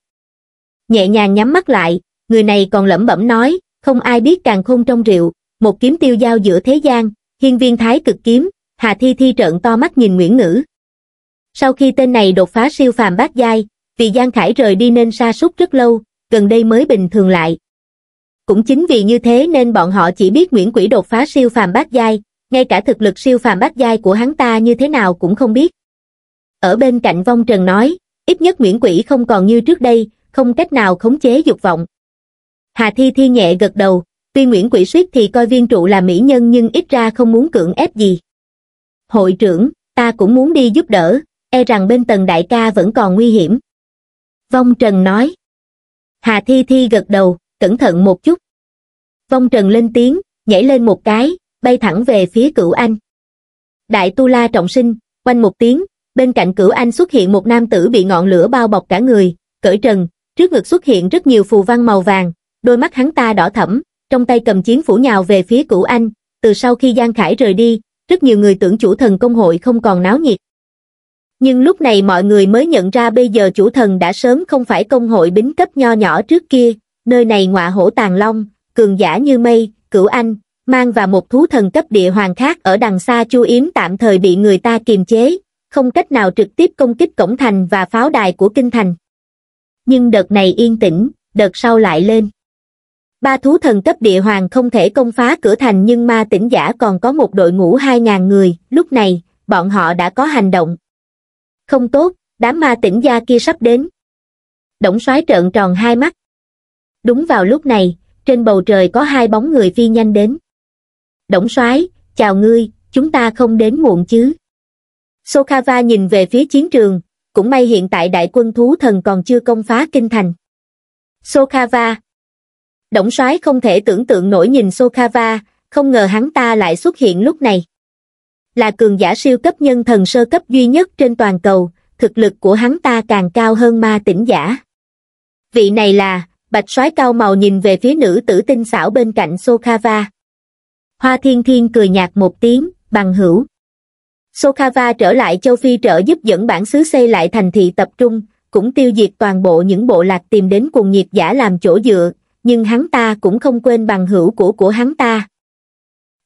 Nhẹ nhàng nhắm mắt lại, người này còn lẩm bẩm nói, không ai biết càng khôn trong rượu, một kiếm tiêu giao giữa thế gian, hiên viên thái cực kiếm, Hà Thi Thi trợn to mắt nhìn Nguyễn Ngữ. Sau khi tên này đột phá siêu phàm bát giai, vì Giang Khải rời đi nên sa sút rất lâu, gần đây mới bình thường lại. Cũng chính vì như thế nên bọn họ chỉ biết Nguyễn Quỷ đột phá siêu phàm bát giai, ngay cả thực lực siêu phàm bát giai của hắn ta như thế nào cũng không biết. Ở bên cạnh Vong Trần nói, ít nhất Nguyễn Quỷ không còn như trước đây, không cách nào khống chế dục vọng. Hà Thi Thi nhẹ gật đầu, tuy Nguyễn Quỷ suýt thì coi viên trụ là mỹ nhân nhưng ít ra không muốn cưỡng ép gì hội trưởng ta cũng muốn đi giúp đỡ e rằng bên tầng đại ca vẫn còn nguy hiểm vong trần nói hà thi thi gật đầu cẩn thận một chút vong trần lên tiếng nhảy lên một cái bay thẳng về phía cửu anh đại tu la trọng sinh quanh một tiếng bên cạnh cửu anh xuất hiện một nam tử bị ngọn lửa bao bọc cả người cởi trần trước ngực xuất hiện rất nhiều phù văn màu vàng đôi mắt hắn ta đỏ thẫm trong tay cầm chiến phủ nhào về phía cửu anh từ sau khi giang khải rời đi rất nhiều người tưởng chủ thần công hội không còn náo nhiệt. Nhưng lúc này mọi người mới nhận ra bây giờ chủ thần đã sớm không phải công hội bính cấp nho nhỏ trước kia, nơi này ngọa hổ tàng long, cường giả như mây, cửu anh, mang và một thú thần cấp địa hoàng khác ở đằng xa chu yếm tạm thời bị người ta kiềm chế, không cách nào trực tiếp công kích cổng thành và pháo đài của kinh thành. Nhưng đợt này yên tĩnh, đợt sau lại lên ba thú thần cấp địa hoàng không thể công phá cửa thành nhưng ma tỉnh giả còn có một đội ngũ hai ngàn người lúc này bọn họ đã có hành động không tốt đám ma tỉnh gia kia sắp đến đổng soái trợn tròn hai mắt đúng vào lúc này trên bầu trời có hai bóng người phi nhanh đến đổng soái chào ngươi chúng ta không đến muộn chứ sokava nhìn về phía chiến trường cũng may hiện tại đại quân thú thần còn chưa công phá kinh thành sokava Đổng soái không thể tưởng tượng nổi nhìn Sokava, không ngờ hắn ta lại xuất hiện lúc này. Là cường giả siêu cấp nhân thần sơ cấp duy nhất trên toàn cầu, thực lực của hắn ta càng cao hơn ma tỉnh giả. Vị này là, bạch soái cao màu nhìn về phía nữ tử tinh xảo bên cạnh Sokava. Hoa thiên thiên cười nhạt một tiếng, bằng hữu. Sokava trở lại châu Phi trợ giúp dẫn bản xứ xây lại thành thị tập trung, cũng tiêu diệt toàn bộ những bộ lạc tìm đến cùng nhiệt giả làm chỗ dựa, nhưng hắn ta cũng không quên bằng hữu của của hắn ta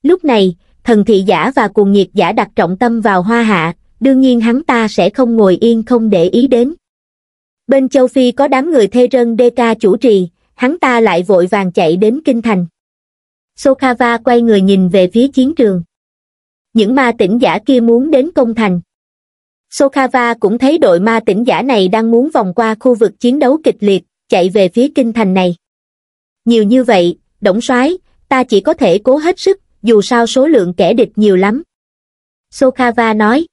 lúc này thần thị giả và cuồng nhiệt giả đặt trọng tâm vào hoa hạ đương nhiên hắn ta sẽ không ngồi yên không để ý đến bên châu phi có đám người thê rân đê ca chủ trì hắn ta lại vội vàng chạy đến kinh thành sokava quay người nhìn về phía chiến trường những ma tỉnh giả kia muốn đến công thành sokava cũng thấy đội ma tỉnh giả này đang muốn vòng qua khu vực chiến đấu kịch liệt chạy về phía kinh thành này nhiều như vậy, Đổng soái, ta chỉ có thể cố hết sức, dù sao số lượng kẻ địch nhiều lắm. Sokhava nói.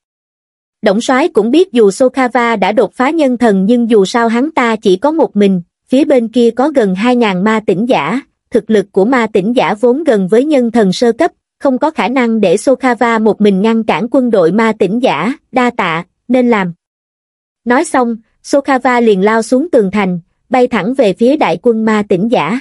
Đổng soái cũng biết dù Sokhava đã đột phá nhân thần nhưng dù sao hắn ta chỉ có một mình, phía bên kia có gần 2.000 ma tỉnh giả, thực lực của ma tỉnh giả vốn gần với nhân thần sơ cấp, không có khả năng để Sokhava một mình ngăn cản quân đội ma tỉnh giả, đa tạ, nên làm. Nói xong, Sokhava liền lao xuống tường thành, bay thẳng về phía đại quân ma tỉnh giả.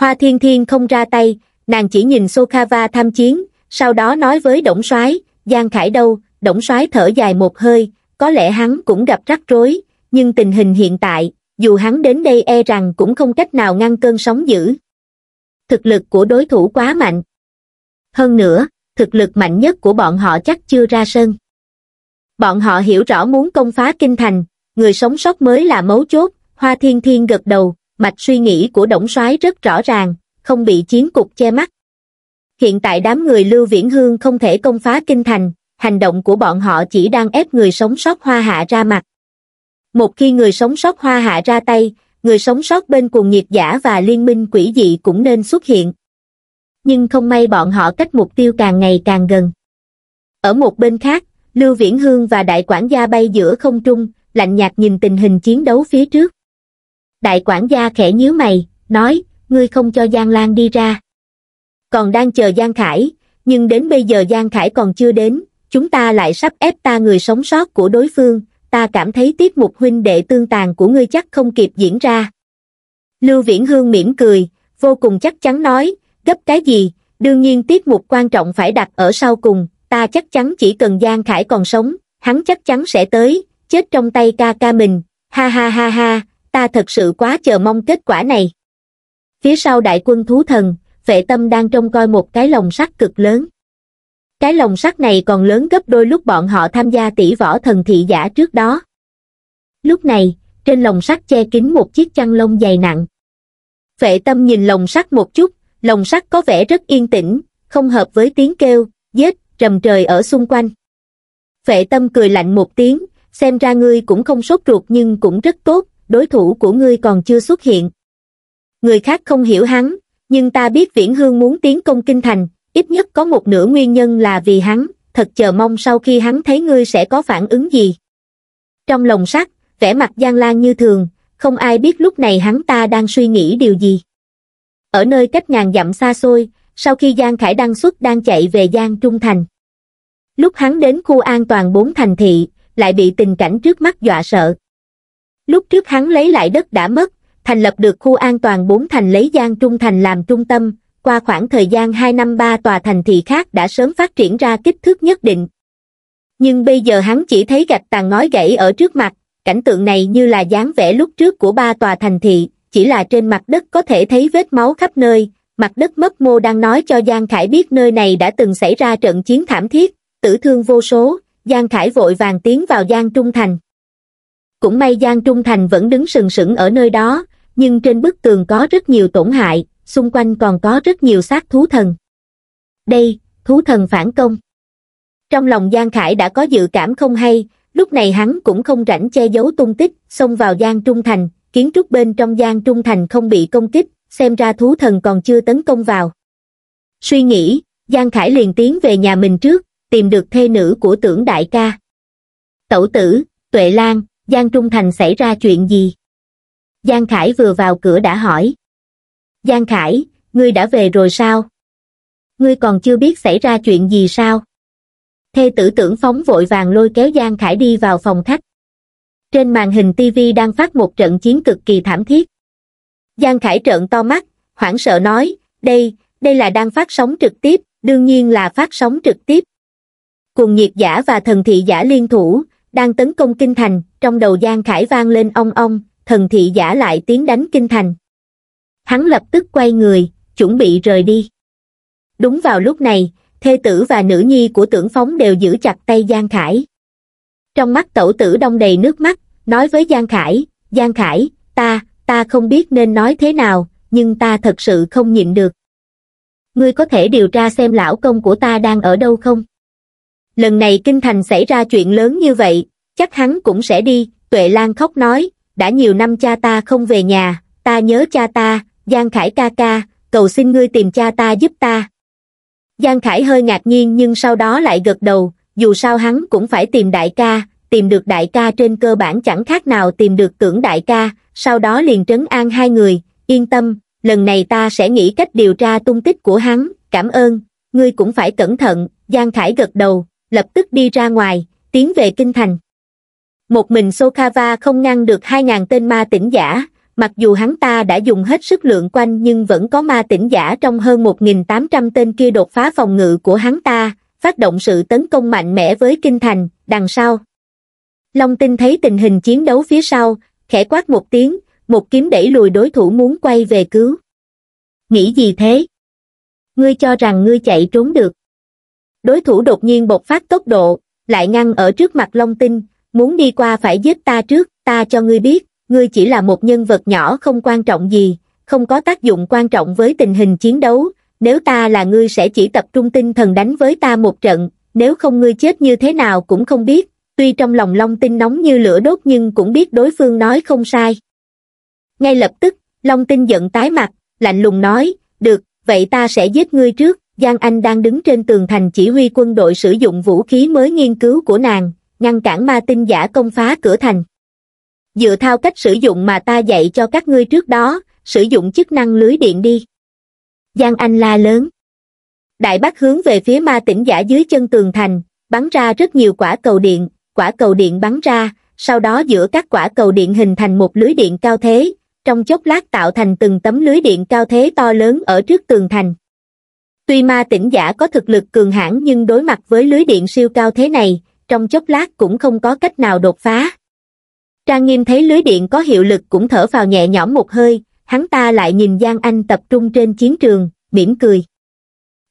Hoa Thiên Thiên không ra tay, nàng chỉ nhìn Sokava tham chiến, sau đó nói với Đổng Soái, Giang Khải đâu, Đổng Soái thở dài một hơi, có lẽ hắn cũng gặp rắc rối, nhưng tình hình hiện tại, dù hắn đến đây e rằng cũng không cách nào ngăn cơn sóng dữ. Thực lực của đối thủ quá mạnh. Hơn nữa, thực lực mạnh nhất của bọn họ chắc chưa ra sân. Bọn họ hiểu rõ muốn công phá kinh thành, người sống sót mới là mấu chốt, Hoa Thiên Thiên gật đầu, mạch suy nghĩ của Đổng Soái rất rõ ràng, không bị chiến cục che mắt. Hiện tại đám người Lưu Viễn Hương không thể công phá kinh thành, hành động của bọn họ chỉ đang ép người sống sót hoa hạ ra mặt. Một khi người sống sót hoa hạ ra tay, người sống sót bên cùng nhiệt giả và liên minh quỷ dị cũng nên xuất hiện. Nhưng không may bọn họ cách mục tiêu càng ngày càng gần. Ở một bên khác, Lưu Viễn Hương và đại quản gia bay giữa không trung, lạnh nhạt nhìn tình hình chiến đấu phía trước đại quản gia khẽ nhíu mày, nói, ngươi không cho Giang Lan đi ra. Còn đang chờ Giang Khải, nhưng đến bây giờ Giang Khải còn chưa đến, chúng ta lại sắp ép ta người sống sót của đối phương, ta cảm thấy tiết mục huynh đệ tương tàn của ngươi chắc không kịp diễn ra. Lưu Viễn Hương mỉm cười, vô cùng chắc chắn nói, gấp cái gì, đương nhiên tiết mục quan trọng phải đặt ở sau cùng, ta chắc chắn chỉ cần Giang Khải còn sống, hắn chắc chắn sẽ tới, chết trong tay ca ca mình, ha ha ha ha, ta thật sự quá chờ mong kết quả này phía sau đại quân thú thần vệ tâm đang trông coi một cái lồng sắt cực lớn cái lồng sắt này còn lớn gấp đôi lúc bọn họ tham gia tỷ võ thần thị giả trước đó lúc này trên lồng sắt che kín một chiếc chăn lông dày nặng vệ tâm nhìn lồng sắt một chút lồng sắt có vẻ rất yên tĩnh không hợp với tiếng kêu dết rầm trời ở xung quanh vệ tâm cười lạnh một tiếng xem ra ngươi cũng không sốt ruột nhưng cũng rất tốt đối thủ của ngươi còn chưa xuất hiện. Người khác không hiểu hắn, nhưng ta biết Viễn Hương muốn tiến công kinh thành, ít nhất có một nửa nguyên nhân là vì hắn, thật chờ mong sau khi hắn thấy ngươi sẽ có phản ứng gì. Trong lòng sắt, vẻ mặt Giang Lan như thường, không ai biết lúc này hắn ta đang suy nghĩ điều gì. Ở nơi cách ngàn dặm xa xôi, sau khi Giang Khải Đăng xuất đang chạy về Giang Trung Thành. Lúc hắn đến khu an toàn bốn thành thị, lại bị tình cảnh trước mắt dọa sợ lúc trước hắn lấy lại đất đã mất thành lập được khu an toàn bốn thành lấy Giang Trung Thành làm trung tâm, qua khoảng thời gian hai năm ba tòa thành thị khác đã sớm phát triển ra kích thước nhất định. Nhưng bây giờ hắn chỉ thấy gạch tàn ngói gãy ở trước mặt, cảnh tượng này như là dáng vẽ lúc trước của ba tòa thành thị, chỉ là trên mặt đất có thể thấy vết máu khắp nơi, mặt đất mất mô đang nói cho Giang Khải biết nơi này đã từng xảy ra trận chiến thảm thiết, tử thương vô số, Giang Khải vội vàng tiến vào Giang Trung Thành. Cũng may Giang Trung Thành vẫn đứng sừng sững ở nơi đó, nhưng trên bức tường có rất nhiều tổn hại, xung quanh còn có rất nhiều xác thú thần. Đây, thú thần phản công. Trong lòng Giang Khải đã có dự cảm không hay, lúc này hắn cũng không rảnh che giấu tung tích, xông vào Giang Trung Thành, kiến trúc bên trong Giang Trung Thành không bị công kích, xem ra thú thần còn chưa tấn công vào. Suy nghĩ, Giang Khải liền tiến về nhà mình trước, tìm được thê nữ của tưởng đại ca. Tẩu tử, Tuệ Lan, Giang Trung Thành xảy ra chuyện gì? Giang Khải vừa vào cửa đã hỏi. Giang Khải, ngươi đã về rồi sao? Ngươi còn chưa biết xảy ra chuyện gì sao? Thê tử tưởng phóng vội vàng lôi kéo Giang Khải đi vào phòng khách. Trên màn hình TV đang phát một trận chiến cực kỳ thảm thiết. Giang Khải trợn to mắt, hoảng sợ nói, đây, đây là đang phát sóng trực tiếp, đương nhiên là phát sóng trực tiếp. Cùng nhiệt giả và thần thị giả liên thủ, đang tấn công kinh thành, trong đầu Giang Khải vang lên ong ong, thần thị giả lại tiến đánh kinh thành. Hắn lập tức quay người, chuẩn bị rời đi. Đúng vào lúc này, thê tử và nữ nhi của tưởng phóng đều giữ chặt tay Giang Khải. Trong mắt tẩu tử đông đầy nước mắt, nói với Giang Khải, Giang Khải, ta, ta không biết nên nói thế nào, nhưng ta thật sự không nhịn được. Ngươi có thể điều tra xem lão công của ta đang ở đâu không? lần này kinh thành xảy ra chuyện lớn như vậy, chắc hắn cũng sẽ đi, Tuệ Lan khóc nói, đã nhiều năm cha ta không về nhà, ta nhớ cha ta, Giang Khải ca ca, cầu xin ngươi tìm cha ta giúp ta. Giang Khải hơi ngạc nhiên nhưng sau đó lại gật đầu, dù sao hắn cũng phải tìm đại ca, tìm được đại ca trên cơ bản chẳng khác nào tìm được tưởng đại ca, sau đó liền trấn an hai người, yên tâm, lần này ta sẽ nghĩ cách điều tra tung tích của hắn, cảm ơn, ngươi cũng phải cẩn thận, Giang Khải gật đầu, lập tức đi ra ngoài tiến về kinh thành một mình sokava không ngăn được hai ngàn tên ma tỉnh giả mặc dù hắn ta đã dùng hết sức lượng quanh nhưng vẫn có ma tỉnh giả trong hơn một nghìn tám trăm tên kia đột phá phòng ngự của hắn ta phát động sự tấn công mạnh mẽ với kinh thành đằng sau long tinh thấy tình hình chiến đấu phía sau khẽ quát một tiếng một kiếm đẩy lùi đối thủ muốn quay về cứu nghĩ gì thế ngươi cho rằng ngươi chạy trốn được đối thủ đột nhiên bộc phát tốc độ, lại ngăn ở trước mặt Long Tinh, muốn đi qua phải giết ta trước, ta cho ngươi biết, ngươi chỉ là một nhân vật nhỏ không quan trọng gì, không có tác dụng quan trọng với tình hình chiến đấu, nếu ta là ngươi sẽ chỉ tập trung tinh thần đánh với ta một trận, nếu không ngươi chết như thế nào cũng không biết, tuy trong lòng Long Tinh nóng như lửa đốt nhưng cũng biết đối phương nói không sai. Ngay lập tức, Long Tinh giận tái mặt, lạnh lùng nói, được, vậy ta sẽ giết ngươi trước, Giang Anh đang đứng trên tường thành chỉ huy quân đội sử dụng vũ khí mới nghiên cứu của nàng, ngăn cản ma tinh giả công phá cửa thành. Dựa thao cách sử dụng mà ta dạy cho các ngươi trước đó, sử dụng chức năng lưới điện đi. Giang Anh la lớn. Đại bác hướng về phía ma tỉnh giả dưới chân tường thành, bắn ra rất nhiều quả cầu điện, quả cầu điện bắn ra, sau đó giữa các quả cầu điện hình thành một lưới điện cao thế, trong chốc lát tạo thành từng tấm lưới điện cao thế to lớn ở trước tường thành. Tuy ma tỉnh giả có thực lực cường hãn nhưng đối mặt với lưới điện siêu cao thế này, trong chốc lát cũng không có cách nào đột phá. Trang nghiêm thấy lưới điện có hiệu lực cũng thở vào nhẹ nhõm một hơi, hắn ta lại nhìn Giang Anh tập trung trên chiến trường, mỉm cười.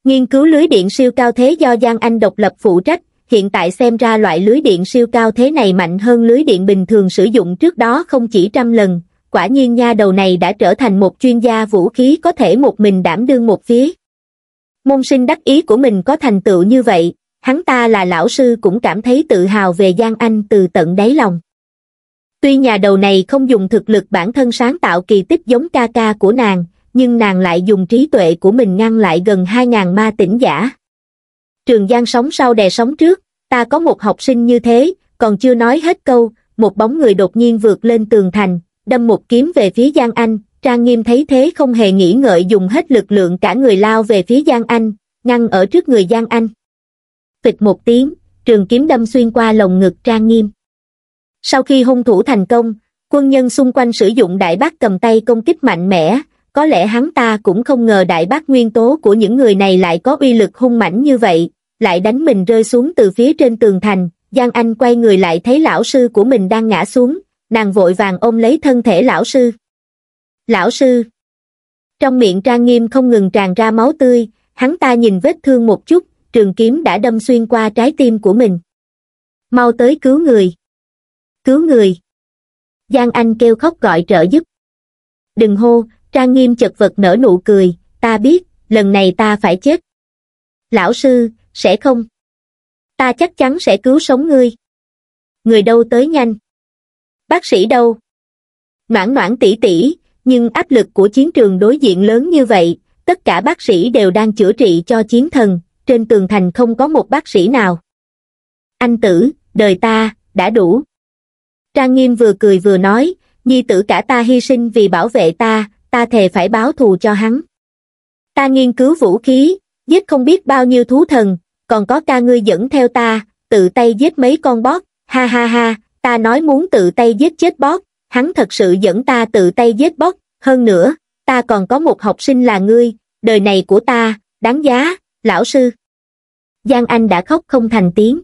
Nghiên cứu lưới điện siêu cao thế do Giang Anh độc lập phụ trách, hiện tại xem ra loại lưới điện siêu cao thế này mạnh hơn lưới điện bình thường sử dụng trước đó không chỉ trăm lần, quả nhiên nha đầu này đã trở thành một chuyên gia vũ khí có thể một mình đảm đương một phía. Môn sinh đắc ý của mình có thành tựu như vậy, hắn ta là lão sư cũng cảm thấy tự hào về Giang Anh từ tận đáy lòng. Tuy nhà đầu này không dùng thực lực bản thân sáng tạo kỳ tích giống ca ca của nàng, nhưng nàng lại dùng trí tuệ của mình ngăn lại gần 2.000 ma tỉnh giả. Trường Giang sống sau đè sóng trước, ta có một học sinh như thế, còn chưa nói hết câu, một bóng người đột nhiên vượt lên tường thành, đâm một kiếm về phía Giang Anh, Trang Nghiêm thấy thế không hề nghĩ ngợi dùng hết lực lượng cả người lao về phía Giang Anh, ngăn ở trước người Giang Anh. Phịch một tiếng, trường kiếm đâm xuyên qua lồng ngực Trang Nghiêm. Sau khi hung thủ thành công, quân nhân xung quanh sử dụng đại bác cầm tay công kích mạnh mẽ, có lẽ hắn ta cũng không ngờ đại bác nguyên tố của những người này lại có uy lực hung mãnh như vậy, lại đánh mình rơi xuống từ phía trên tường thành, Giang Anh quay người lại thấy lão sư của mình đang ngã xuống, nàng vội vàng ôm lấy thân thể lão sư lão sư. Trong miệng trang nghiêm không ngừng tràn ra máu tươi, hắn ta nhìn vết thương một chút, trường kiếm đã đâm xuyên qua trái tim của mình. Mau tới cứu người. Cứu người. Giang Anh kêu khóc gọi trợ giúp. Đừng hô, trang nghiêm chật vật nở nụ cười, ta biết, lần này ta phải chết. Lão sư, sẽ không. Ta chắc chắn sẽ cứu sống ngươi. Người đâu tới nhanh. Bác sĩ đâu? Noãn noãn tỷ tỷ, nhưng áp lực của chiến trường đối diện lớn như vậy, tất cả bác sĩ đều đang chữa trị cho chiến thần, trên tường thành không có một bác sĩ nào. Anh tử, đời ta, đã đủ. Trang Nghiêm vừa cười vừa nói, nhi tử cả ta hy sinh vì bảo vệ ta, ta thề phải báo thù cho hắn. Ta nghiên cứu vũ khí, giết không biết bao nhiêu thú thần, còn có ca ngươi dẫn theo ta, tự tay giết mấy con bót, ha ha ha, ta nói muốn tự tay giết chết bót, hắn thật sự dẫn ta tự tay giết bóc, hơn nữa, ta còn có một học sinh là ngươi, đời này của ta, đáng giá, lão sư. Giang Anh đã khóc không thành tiếng.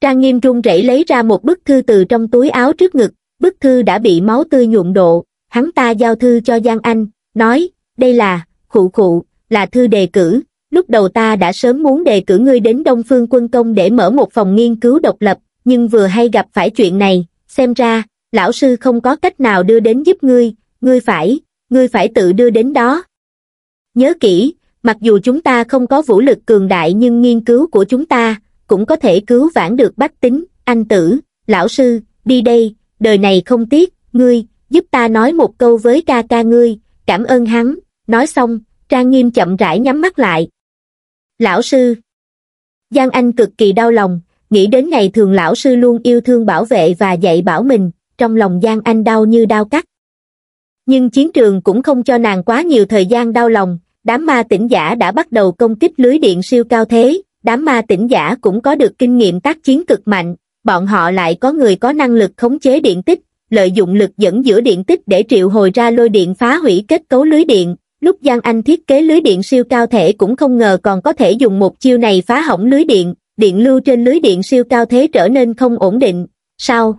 Trang nghiêm run rẩy lấy ra một bức thư từ trong túi áo trước ngực, bức thư đã bị máu tươi nhuộm độ, hắn ta giao thư cho Giang Anh, nói, đây là, khụ khụ, là thư đề cử, lúc đầu ta đã sớm muốn đề cử ngươi đến Đông Phương Quân Công để mở một phòng nghiên cứu độc lập, nhưng vừa hay gặp phải chuyện này, xem ra, lão sư không có cách nào đưa đến giúp ngươi, ngươi phải, ngươi phải tự đưa đến đó. Nhớ kỹ, mặc dù chúng ta không có vũ lực cường đại nhưng nghiên cứu của chúng ta cũng có thể cứu vãn được bách tính, anh tử, lão sư, đi đây, đời này không tiếc, ngươi, giúp ta nói một câu với ca ca ngươi, cảm ơn hắn, nói xong, Trang Nghiêm chậm rãi nhắm mắt lại. Lão sư Giang Anh cực kỳ đau lòng, nghĩ đến ngày thường lão sư luôn yêu thương bảo vệ và dạy bảo mình, trong lòng Giang Anh đau như đau cắt. Nhưng chiến trường cũng không cho nàng quá nhiều thời gian đau lòng, đám ma tỉnh giả đã bắt đầu công kích lưới điện siêu cao thế, đám ma tỉnh giả cũng có được kinh nghiệm tác chiến cực mạnh, bọn họ lại có người có năng lực khống chế điện tích, lợi dụng lực dẫn giữa điện tích để triệu hồi ra lôi điện phá hủy kết cấu lưới điện. Lúc Giang Anh thiết kế lưới điện siêu cao thể cũng không ngờ còn có thể dùng một chiêu này phá hỏng lưới điện, điện lưu trên lưới điện siêu cao thế trở nên không ổn định. sao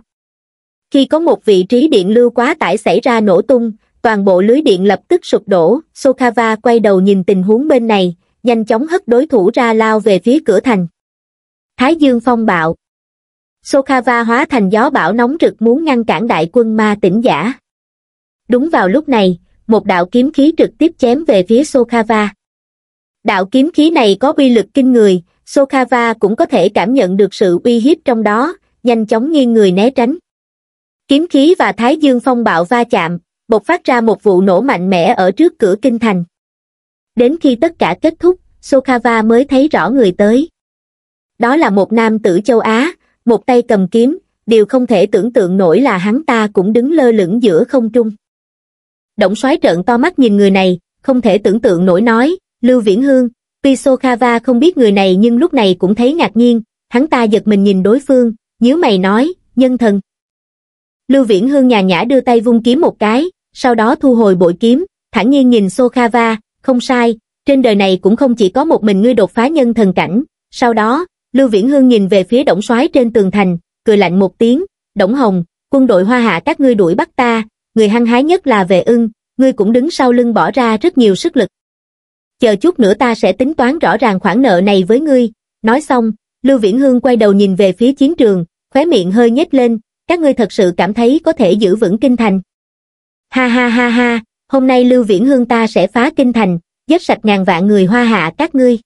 khi có một vị trí điện lưu quá tải xảy ra nổ tung toàn bộ lưới điện lập tức sụp đổ sokava quay đầu nhìn tình huống bên này nhanh chóng hất đối thủ ra lao về phía cửa thành thái dương phong bạo sokava hóa thành gió bão nóng rực muốn ngăn cản đại quân ma tỉnh giả đúng vào lúc này một đạo kiếm khí trực tiếp chém về phía sokava đạo kiếm khí này có uy lực kinh người sokava cũng có thể cảm nhận được sự uy hiếp trong đó nhanh chóng nghiêng người né tránh kiếm khí và thái dương phong bạo va chạm bộc phát ra một vụ nổ mạnh mẽ ở trước cửa kinh thành đến khi tất cả kết thúc sokava mới thấy rõ người tới đó là một nam tử châu á một tay cầm kiếm điều không thể tưởng tượng nổi là hắn ta cũng đứng lơ lửng giữa không trung động soái trợn to mắt nhìn người này không thể tưởng tượng nổi nói lưu viễn hương pisokava không biết người này nhưng lúc này cũng thấy ngạc nhiên hắn ta giật mình nhìn đối phương nhớ mày nói nhân thần Lưu Viễn Hương nhà nhã đưa tay vung kiếm một cái, sau đó thu hồi bội kiếm, thản nhiên nhìn Sokhava, không sai, trên đời này cũng không chỉ có một mình ngươi đột phá nhân thần cảnh. Sau đó, Lưu Viễn Hương nhìn về phía Đổng Soái trên tường thành, cười lạnh một tiếng, "Đổng Hồng, quân đội Hoa Hạ các ngươi đuổi bắt ta, người hăng hái nhất là Vệ Ưng, ngươi cũng đứng sau lưng bỏ ra rất nhiều sức lực. Chờ chút nữa ta sẽ tính toán rõ ràng khoản nợ này với ngươi." Nói xong, Lưu Viễn Hương quay đầu nhìn về phía chiến trường, khóe miệng hơi nhếch lên, các ngươi thật sự cảm thấy có thể giữ vững kinh thành. Ha ha ha ha, hôm nay Lưu Viễn Hương ta sẽ phá kinh thành, giết sạch ngàn vạn người hoa hạ các ngươi.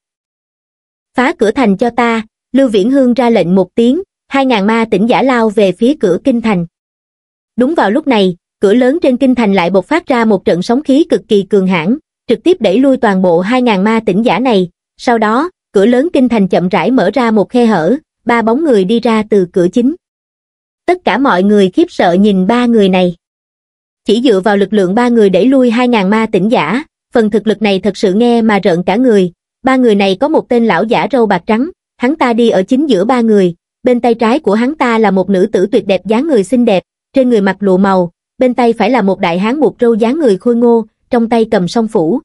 Phá cửa thành cho ta, Lưu Viễn Hương ra lệnh một tiếng, hai ngàn ma tỉnh giả lao về phía cửa kinh thành. Đúng vào lúc này, cửa lớn trên kinh thành lại bộc phát ra một trận sóng khí cực kỳ cường hãn, trực tiếp đẩy lui toàn bộ hai ngàn ma tỉnh giả này, sau đó, cửa lớn kinh thành chậm rãi mở ra một khe hở, ba bóng người đi ra từ cửa chính tất cả mọi người khiếp sợ nhìn ba người này. Chỉ dựa vào lực lượng ba người đẩy lui hai ngàn ma tỉnh giả, phần thực lực này thật sự nghe mà rợn cả người. Ba người này có một tên lão giả râu bạc trắng, hắn ta đi ở chính giữa ba người, bên tay trái của hắn ta là một nữ tử tuyệt đẹp dáng người xinh đẹp, trên người mặc lụa màu, bên tay phải là một đại hán buộc râu dáng người khôi ngô, trong tay cầm song phủ.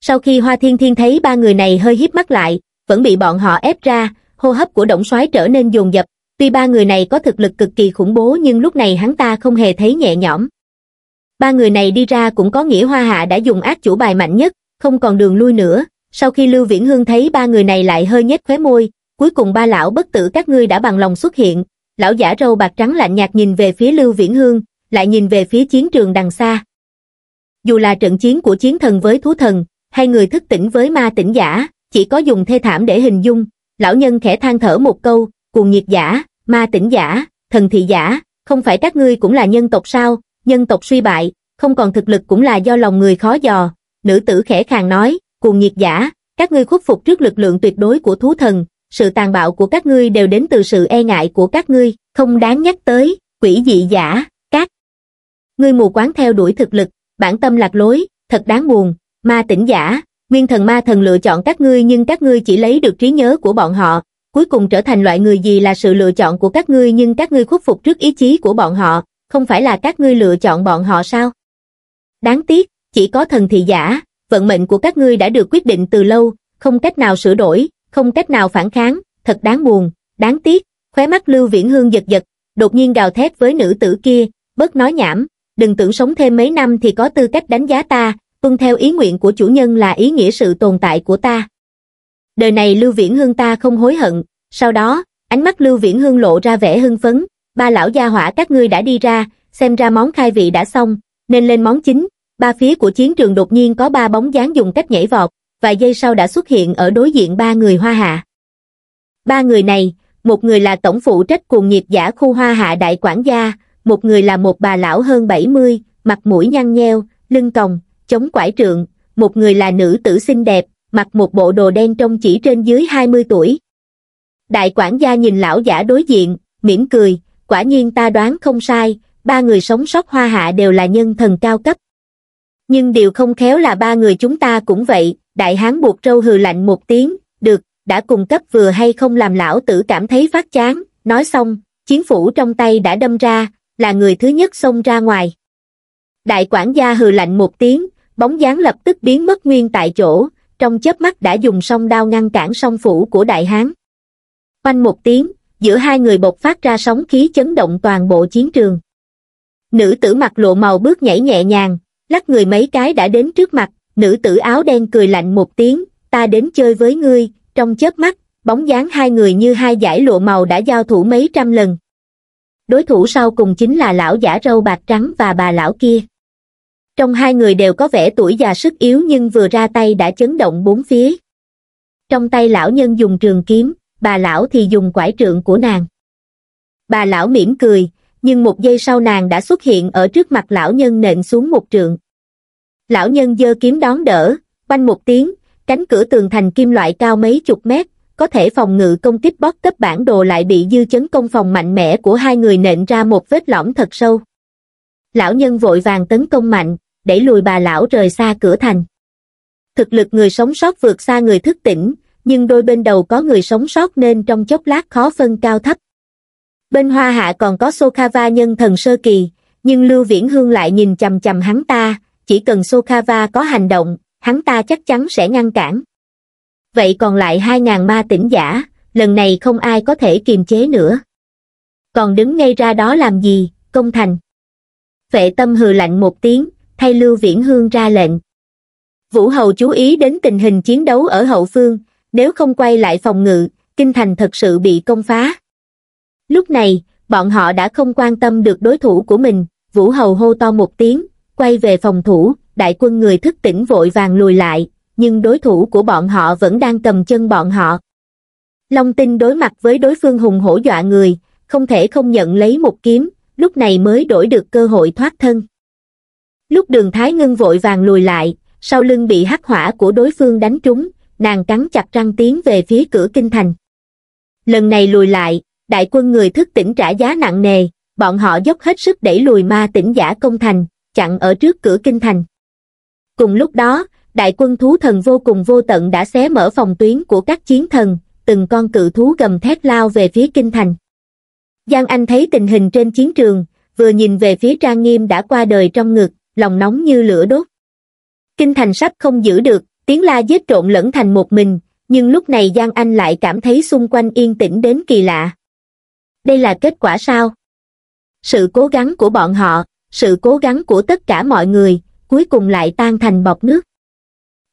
Sau khi Hoa Thiên Thiên thấy ba người này hơi híp mắt lại, vẫn bị bọn họ ép ra, hô hấp của Đổng Soái trở nên dồn dập, tuy ba người này có thực lực cực kỳ khủng bố nhưng lúc này hắn ta không hề thấy nhẹ nhõm ba người này đi ra cũng có nghĩa hoa hạ đã dùng ác chủ bài mạnh nhất không còn đường lui nữa sau khi lưu viễn hương thấy ba người này lại hơi nhếch khóe môi cuối cùng ba lão bất tử các ngươi đã bằng lòng xuất hiện lão giả râu bạc trắng lạnh nhạt nhìn về phía lưu viễn hương lại nhìn về phía chiến trường đằng xa dù là trận chiến của chiến thần với thú thần hay người thức tỉnh với ma tỉnh giả chỉ có dùng thê thảm để hình dung lão nhân khẽ than thở một câu cuồng nhiệt giả ma tỉnh giả, thần thị giả, không phải các ngươi cũng là nhân tộc sao, nhân tộc suy bại, không còn thực lực cũng là do lòng người khó dò, nữ tử khẽ khàng nói, cuồng nhiệt giả, các ngươi khuất phục trước lực lượng tuyệt đối của thú thần, sự tàn bạo của các ngươi đều đến từ sự e ngại của các ngươi, không đáng nhắc tới, quỷ dị giả, các ngươi mù quáng theo đuổi thực lực, bản tâm lạc lối, thật đáng buồn, ma tỉnh giả, nguyên thần ma thần lựa chọn các ngươi nhưng các ngươi chỉ lấy được trí nhớ của bọn họ, cuối cùng trở thành loại người gì là sự lựa chọn của các ngươi nhưng các ngươi khuất phục trước ý chí của bọn họ, không phải là các ngươi lựa chọn bọn họ sao? Đáng tiếc, chỉ có thần thì giả, vận mệnh của các ngươi đã được quyết định từ lâu, không cách nào sửa đổi, không cách nào phản kháng, thật đáng buồn, đáng tiếc, khóe mắt Lưu Viễn Hương giật giật, đột nhiên gào thét với nữ tử kia, bớt nói nhảm, đừng tưởng sống thêm mấy năm thì có tư cách đánh giá ta, tuân theo ý nguyện của chủ nhân là ý nghĩa sự tồn tại của ta đời này lưu viễn hương ta không hối hận sau đó ánh mắt lưu viễn hương lộ ra vẻ hưng phấn ba lão gia hỏa các ngươi đã đi ra xem ra món khai vị đã xong nên lên món chính ba phía của chiến trường đột nhiên có ba bóng dáng dùng cách nhảy vọt vài giây sau đã xuất hiện ở đối diện ba người hoa hạ ba người này một người là tổng phụ trách cuồng nhiệt giả khu hoa hạ đại quản gia một người là một bà lão hơn 70, mặt mũi nhăn nheo lưng còng chống quải trượng một người là nữ tử xinh đẹp mặc một bộ đồ đen trông chỉ trên dưới 20 tuổi. Đại quản gia nhìn lão giả đối diện, mỉm cười, quả nhiên ta đoán không sai, ba người sống sót hoa hạ đều là nhân thần cao cấp. Nhưng điều không khéo là ba người chúng ta cũng vậy, đại hán buộc trâu hừ lạnh một tiếng, được, đã cùng cấp vừa hay không làm lão tử cảm thấy phát chán, nói xong, chiến phủ trong tay đã đâm ra, là người thứ nhất xông ra ngoài. Đại quản gia hừ lạnh một tiếng, bóng dáng lập tức biến mất nguyên tại chỗ, trong chớp mắt đã dùng song đao ngăn cản song phủ của đại hán oanh một tiếng giữa hai người bộc phát ra sóng khí chấn động toàn bộ chiến trường nữ tử mặc lộ màu bước nhảy nhẹ nhàng lắc người mấy cái đã đến trước mặt nữ tử áo đen cười lạnh một tiếng ta đến chơi với ngươi trong chớp mắt bóng dáng hai người như hai giải lộ màu đã giao thủ mấy trăm lần đối thủ sau cùng chính là lão giả râu bạc trắng và bà lão kia trong hai người đều có vẻ tuổi già sức yếu nhưng vừa ra tay đã chấn động bốn phía trong tay lão nhân dùng trường kiếm bà lão thì dùng quải trượng của nàng bà lão mỉm cười nhưng một giây sau nàng đã xuất hiện ở trước mặt lão nhân nện xuống một trượng lão nhân giơ kiếm đón đỡ quanh một tiếng cánh cửa tường thành kim loại cao mấy chục mét có thể phòng ngự công kích bót cấp bản đồ lại bị dư chấn công phòng mạnh mẽ của hai người nện ra một vết lõm thật sâu lão nhân vội vàng tấn công mạnh đẩy lùi bà lão rời xa cửa thành. Thực lực người sống sót vượt xa người thức tỉnh, nhưng đôi bên đầu có người sống sót nên trong chốc lát khó phân cao thấp. Bên Hoa Hạ còn có Sokava nhân thần sơ kỳ, nhưng Lưu Viễn Hương lại nhìn chầm chầm hắn ta, chỉ cần Sokava có hành động, hắn ta chắc chắn sẽ ngăn cản. Vậy còn lại 2.000 ma tỉnh giả, lần này không ai có thể kiềm chế nữa. Còn đứng ngay ra đó làm gì, công thành. Vệ tâm hừ lạnh một tiếng, thay Lưu Viễn Hương ra lệnh. Vũ Hầu chú ý đến tình hình chiến đấu ở hậu phương, nếu không quay lại phòng ngự, kinh thành thật sự bị công phá. Lúc này, bọn họ đã không quan tâm được đối thủ của mình, Vũ Hầu hô to một tiếng, quay về phòng thủ, đại quân người thức tỉnh vội vàng lùi lại, nhưng đối thủ của bọn họ vẫn đang cầm chân bọn họ. Long tinh đối mặt với đối phương hùng hổ dọa người, không thể không nhận lấy một kiếm, lúc này mới đổi được cơ hội thoát thân lúc đường thái ngưng vội vàng lùi lại sau lưng bị hắc hỏa của đối phương đánh trúng nàng cắn chặt răng tiến về phía cửa kinh thành lần này lùi lại đại quân người thức tỉnh trả giá nặng nề bọn họ dốc hết sức đẩy lùi ma tỉnh giả công thành chặn ở trước cửa kinh thành cùng lúc đó đại quân thú thần vô cùng vô tận đã xé mở phòng tuyến của các chiến thần từng con cự thú gầm thét lao về phía kinh thành giang anh thấy tình hình trên chiến trường vừa nhìn về phía trang nghiêm đã qua đời trong ngực lòng nóng như lửa đốt. Kinh thành sắp không giữ được, tiếng la giết trộn lẫn thành một mình, nhưng lúc này Giang Anh lại cảm thấy xung quanh yên tĩnh đến kỳ lạ. Đây là kết quả sao? Sự cố gắng của bọn họ, sự cố gắng của tất cả mọi người, cuối cùng lại tan thành bọc nước.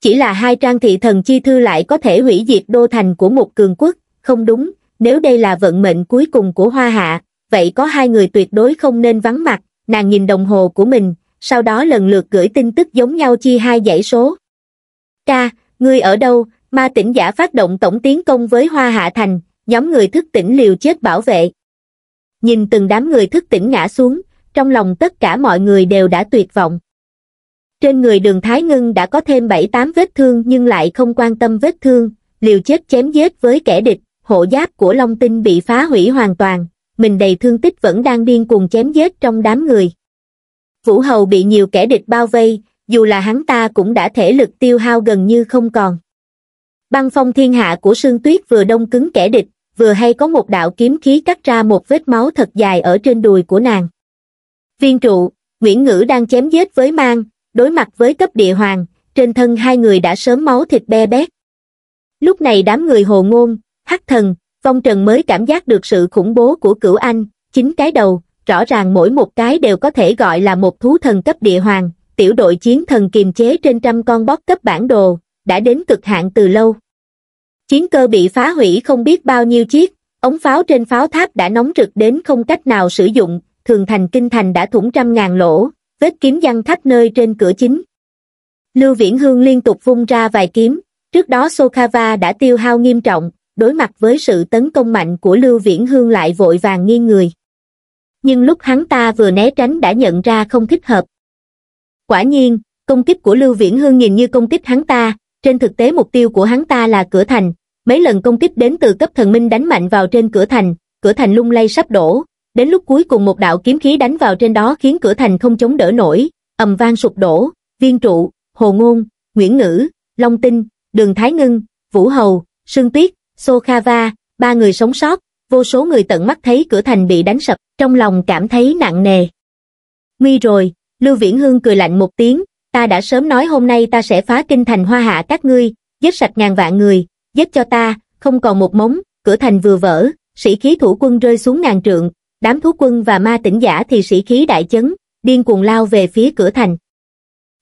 Chỉ là hai trang thị thần chi thư lại có thể hủy diệt đô thành của một cường quốc, không đúng, nếu đây là vận mệnh cuối cùng của Hoa Hạ, vậy có hai người tuyệt đối không nên vắng mặt, nàng nhìn đồng hồ của mình, sau đó lần lượt gửi tin tức giống nhau chia hai dãy số. Ca, ngươi ở đâu? Ma tỉnh giả phát động tổng tiến công với Hoa Hạ Thành, nhóm người thức tỉnh liều chết bảo vệ. Nhìn từng đám người thức tỉnh ngã xuống, trong lòng tất cả mọi người đều đã tuyệt vọng. Trên người đường Thái Ngưng đã có thêm 7-8 vết thương nhưng lại không quan tâm vết thương, liều chết chém giết với kẻ địch, hộ giáp của Long Tinh bị phá hủy hoàn toàn, mình đầy thương tích vẫn đang điên cuồng chém giết trong đám người vũ hầu bị nhiều kẻ địch bao vây dù là hắn ta cũng đã thể lực tiêu hao gần như không còn băng phong thiên hạ của sương tuyết vừa đông cứng kẻ địch vừa hay có một đạo kiếm khí cắt ra một vết máu thật dài ở trên đùi của nàng viên trụ nguyễn ngữ đang chém giết với mang đối mặt với cấp địa hoàng trên thân hai người đã sớm máu thịt be bét lúc này đám người hồ ngôn hắc thần vong trần mới cảm giác được sự khủng bố của cửu anh chính cái đầu rõ ràng mỗi một cái đều có thể gọi là một thú thần cấp địa hoàng, tiểu đội chiến thần kiềm chế trên trăm con bót cấp bản đồ, đã đến cực hạn từ lâu. Chiến cơ bị phá hủy không biết bao nhiêu chiếc, ống pháo trên pháo tháp đã nóng rực đến không cách nào sử dụng, thường thành kinh thành đã thủng trăm ngàn lỗ, vết kiếm văng khắp nơi trên cửa chính. Lưu Viễn Hương liên tục vung ra vài kiếm, trước đó Sokava đã tiêu hao nghiêm trọng, đối mặt với sự tấn công mạnh của Lưu Viễn Hương lại vội vàng nghiêng người nhưng lúc hắn ta vừa né tránh đã nhận ra không thích hợp quả nhiên công kích của lưu viễn hương nhìn như công kích hắn ta trên thực tế mục tiêu của hắn ta là cửa thành mấy lần công kích đến từ cấp thần minh đánh mạnh vào trên cửa thành cửa thành lung lay sắp đổ đến lúc cuối cùng một đạo kiếm khí đánh vào trên đó khiến cửa thành không chống đỡ nổi ầm vang sụp đổ viên trụ hồ ngôn nguyễn ngữ long tinh đường thái ngưng vũ hầu sương tuyết sô kha va ba người sống sót vô số người tận mắt thấy cửa thành bị đánh sập, trong lòng cảm thấy nặng nề. Nguy rồi, Lưu Viễn Hương cười lạnh một tiếng, ta đã sớm nói hôm nay ta sẽ phá kinh thành hoa hạ các ngươi, giết sạch ngàn vạn người, giết cho ta, không còn một mống. cửa thành vừa vỡ, sĩ khí thủ quân rơi xuống ngàn trượng, đám thú quân và ma tỉnh giả thì sĩ khí đại chấn, điên cuồng lao về phía cửa thành.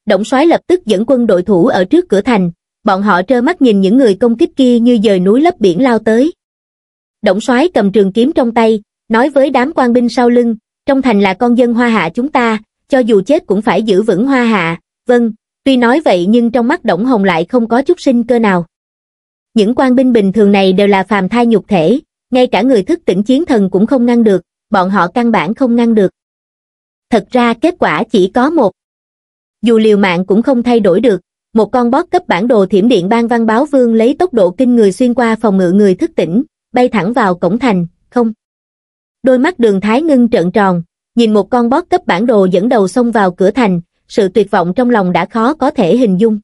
Động soái lập tức dẫn quân đội thủ ở trước cửa thành, bọn họ trơ mắt nhìn những người công kích kia như dời núi lấp biển lao tới. Động soái cầm trường kiếm trong tay, nói với đám quan binh sau lưng, trong thành là con dân hoa hạ chúng ta, cho dù chết cũng phải giữ vững hoa hạ, vâng, tuy nói vậy nhưng trong mắt đổng Hồng lại không có chút sinh cơ nào. Những quan binh bình thường này đều là phàm thai nhục thể, ngay cả người thức tỉnh chiến thần cũng không ngăn được, bọn họ căn bản không ngăn được. Thật ra kết quả chỉ có một. Dù liều mạng cũng không thay đổi được, một con bót cấp bản đồ thiểm điện ban văn báo vương lấy tốc độ kinh người xuyên qua phòng ngự người thức tỉnh, bay thẳng vào cổng thành, không. Đôi mắt đường Thái Ngưng trợn tròn, nhìn một con bót cấp bản đồ dẫn đầu xông vào cửa thành, sự tuyệt vọng trong lòng đã khó có thể hình dung.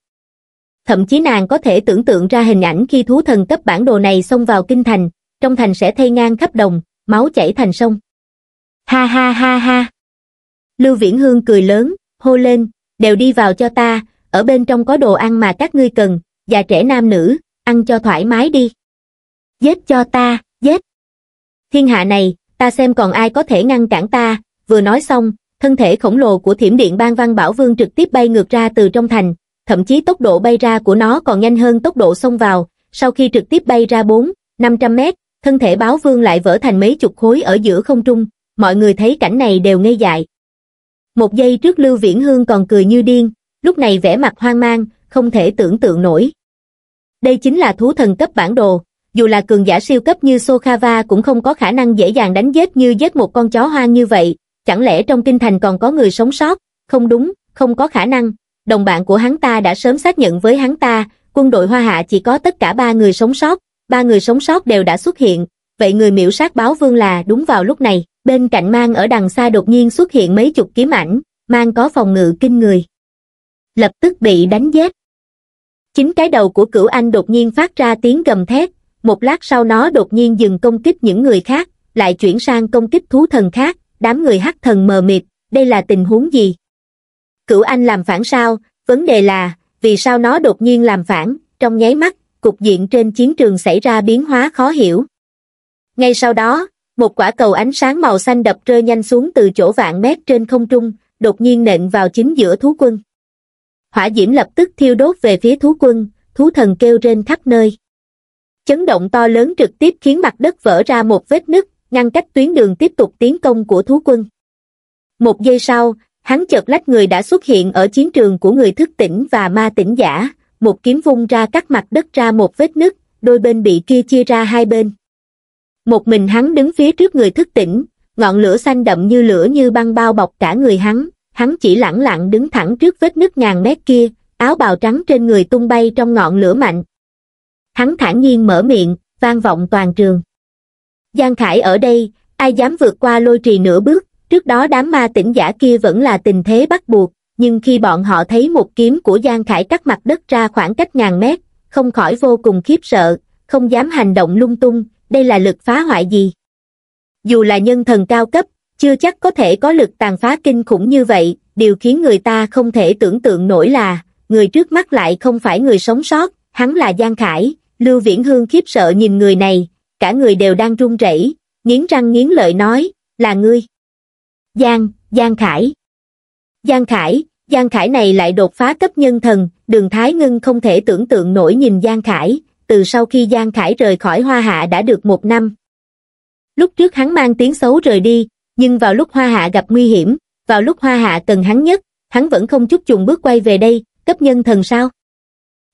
Thậm chí nàng có thể tưởng tượng ra hình ảnh khi thú thần cấp bản đồ này xông vào kinh thành, trong thành sẽ thay ngang khắp đồng, máu chảy thành sông. Ha ha ha ha. Lưu Viễn Hương cười lớn, hô lên, đều đi vào cho ta, ở bên trong có đồ ăn mà các ngươi cần, già trẻ nam nữ, ăn cho thoải mái đi giết cho ta, giết. Thiên hạ này, ta xem còn ai có thể ngăn cản ta, vừa nói xong, thân thể khổng lồ của thiểm điện bang văn bảo vương trực tiếp bay ngược ra từ trong thành, thậm chí tốc độ bay ra của nó còn nhanh hơn tốc độ xông vào, sau khi trực tiếp bay ra 4, 500 mét, thân thể báo vương lại vỡ thành mấy chục khối ở giữa không trung, mọi người thấy cảnh này đều ngây dại. Một giây trước Lưu Viễn Hương còn cười như điên, lúc này vẻ mặt hoang mang, không thể tưởng tượng nổi. Đây chính là thú thần cấp bản đồ, dù là cường giả siêu cấp như Sokhava cũng không có khả năng dễ dàng đánh giết như giết một con chó hoang như vậy, chẳng lẽ trong kinh thành còn có người sống sót, không đúng, không có khả năng, đồng bạn của hắn ta đã sớm xác nhận với hắn ta, quân đội Hoa Hạ chỉ có tất cả ba người sống sót, ba người sống sót đều đã xuất hiện, vậy người miễu sát báo vương là đúng vào lúc này, bên cạnh mang ở đằng xa đột nhiên xuất hiện mấy chục kiếm ảnh, mang có phòng ngự kinh người. Lập tức bị đánh giết. Chính cái đầu của cửu anh đột nhiên phát ra tiếng gầm thét, một lát sau nó đột nhiên dừng công kích những người khác lại chuyển sang công kích thú thần khác đám người hắc thần mờ mịt đây là tình huống gì cửu anh làm phản sao vấn đề là vì sao nó đột nhiên làm phản trong nháy mắt cục diện trên chiến trường xảy ra biến hóa khó hiểu ngay sau đó một quả cầu ánh sáng màu xanh đập rơi nhanh xuống từ chỗ vạn mét trên không trung đột nhiên nện vào chính giữa thú quân hỏa diễm lập tức thiêu đốt về phía thú quân thú thần kêu rên khắp nơi Chấn động to lớn trực tiếp khiến mặt đất vỡ ra một vết nứt, ngăn cách tuyến đường tiếp tục tiến công của thú quân. Một giây sau, hắn chợt lách người đã xuất hiện ở chiến trường của người thức tỉnh và ma tỉnh giả, một kiếm vung ra cắt mặt đất ra một vết nứt, đôi bên bị kia chia ra hai bên. Một mình hắn đứng phía trước người thức tỉnh, ngọn lửa xanh đậm như lửa như băng bao bọc cả người hắn, hắn chỉ lẳng lặng đứng thẳng trước vết nứt ngàn mét kia, áo bào trắng trên người tung bay trong ngọn lửa mạnh, hắn thản nhiên mở miệng, vang vọng toàn trường. Giang Khải ở đây, ai dám vượt qua lôi trì nửa bước, trước đó đám ma tỉnh giả kia vẫn là tình thế bắt buộc, nhưng khi bọn họ thấy một kiếm của Giang Khải cắt mặt đất ra khoảng cách ngàn mét, không khỏi vô cùng khiếp sợ, không dám hành động lung tung, đây là lực phá hoại gì? Dù là nhân thần cao cấp, chưa chắc có thể có lực tàn phá kinh khủng như vậy, điều khiến người ta không thể tưởng tượng nổi là, người trước mắt lại không phải người sống sót, hắn là Giang Khải, Lưu Viễn Hương khiếp sợ nhìn người này, cả người đều đang run rẩy, nghiến răng nghiến lợi nói, là ngươi. Giang, Giang Khải. Giang Khải, Giang Khải này lại đột phá cấp nhân thần, đường Thái Ngân không thể tưởng tượng nổi nhìn Giang Khải, từ sau khi Giang Khải rời khỏi Hoa Hạ đã được một năm. Lúc trước hắn mang tiếng xấu rời đi, nhưng vào lúc Hoa Hạ gặp nguy hiểm, vào lúc Hoa Hạ cần hắn nhất, hắn vẫn không chút chùng bước quay về đây, cấp nhân thần sao?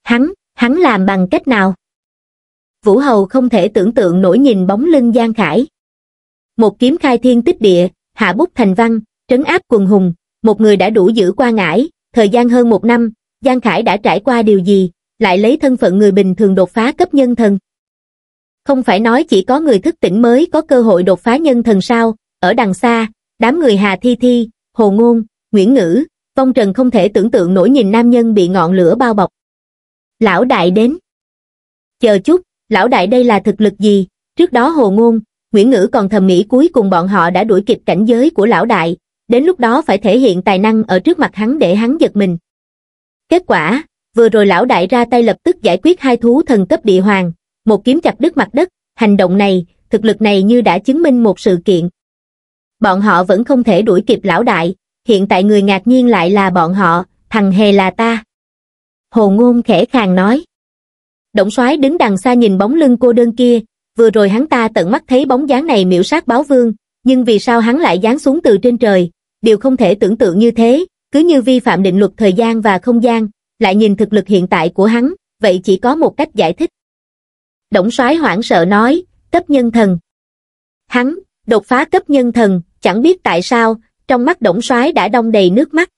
Hắn, hắn làm bằng cách nào? Vũ Hầu không thể tưởng tượng nổi nhìn bóng lưng Giang Khải. Một kiếm khai thiên tích địa, hạ bút thành văn, trấn áp quần hùng, một người đã đủ giữ qua ngải, thời gian hơn một năm, Giang Khải đã trải qua điều gì, lại lấy thân phận người bình thường đột phá cấp nhân thần. Không phải nói chỉ có người thức tỉnh mới có cơ hội đột phá nhân thần sao, ở đằng xa, đám người Hà Thi Thi, Hồ Ngôn, Nguyễn Ngữ, Phong Trần không thể tưởng tượng nổi nhìn nam nhân bị ngọn lửa bao bọc. Lão đại đến. Chờ chút, lão đại đây là thực lực gì, trước đó hồ ngôn, Nguyễn Ngữ còn thầm nghĩ cuối cùng bọn họ đã đuổi kịp cảnh giới của lão đại, đến lúc đó phải thể hiện tài năng ở trước mặt hắn để hắn giật mình. Kết quả, vừa rồi lão đại ra tay lập tức giải quyết hai thú thần cấp địa hoàng, một kiếm chặt đứt mặt đất, hành động này, thực lực này như đã chứng minh một sự kiện. Bọn họ vẫn không thể đuổi kịp lão đại, hiện tại người ngạc nhiên lại là bọn họ, thằng hề là ta. Hồ Ngôn khẽ khàng nói. Động soái đứng đằng xa nhìn bóng lưng cô đơn kia, vừa rồi hắn ta tận mắt thấy bóng dáng này miểu sát báo vương, nhưng vì sao hắn lại giáng xuống từ trên trời, điều không thể tưởng tượng như thế, cứ như vi phạm định luật thời gian và không gian, lại nhìn thực lực hiện tại của hắn, vậy chỉ có một cách giải thích. Động soái hoảng sợ nói, cấp nhân thần. Hắn, đột phá cấp nhân thần, chẳng biết tại sao, trong mắt động soái đã đông đầy nước mắt.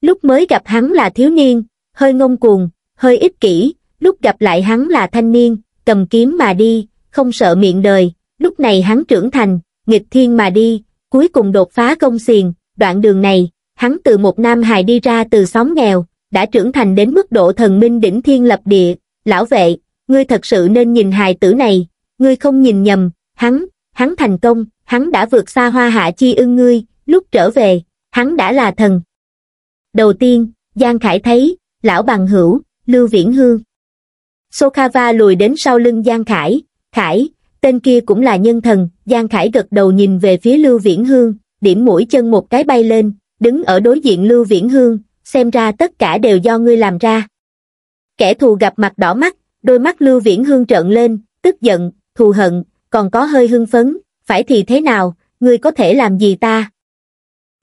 Lúc mới gặp hắn là thiếu niên, hơi ngông cuồng, hơi ích kỷ, lúc gặp lại hắn là thanh niên, cầm kiếm mà đi, không sợ miệng đời, lúc này hắn trưởng thành, nghịch thiên mà đi, cuối cùng đột phá công xiền, đoạn đường này, hắn từ một nam hài đi ra từ xóm nghèo, đã trưởng thành đến mức độ thần minh đỉnh thiên lập địa, lão vệ, ngươi thật sự nên nhìn hài tử này, ngươi không nhìn nhầm, hắn, hắn thành công, hắn đã vượt xa hoa hạ chi ưng ngươi, lúc trở về, hắn đã là thần. Đầu tiên, Giang Khải thấy, lão bằng hữu, Lưu Viễn Hương. Sokava lùi đến sau lưng Giang Khải, Khải, tên kia cũng là nhân thần, Giang Khải gật đầu nhìn về phía Lưu Viễn Hương, điểm mũi chân một cái bay lên, đứng ở đối diện Lưu Viễn Hương, xem ra tất cả đều do ngươi làm ra. Kẻ thù gặp mặt đỏ mắt, đôi mắt Lưu Viễn Hương trợn lên, tức giận, thù hận, còn có hơi hưng phấn, phải thì thế nào, ngươi có thể làm gì ta?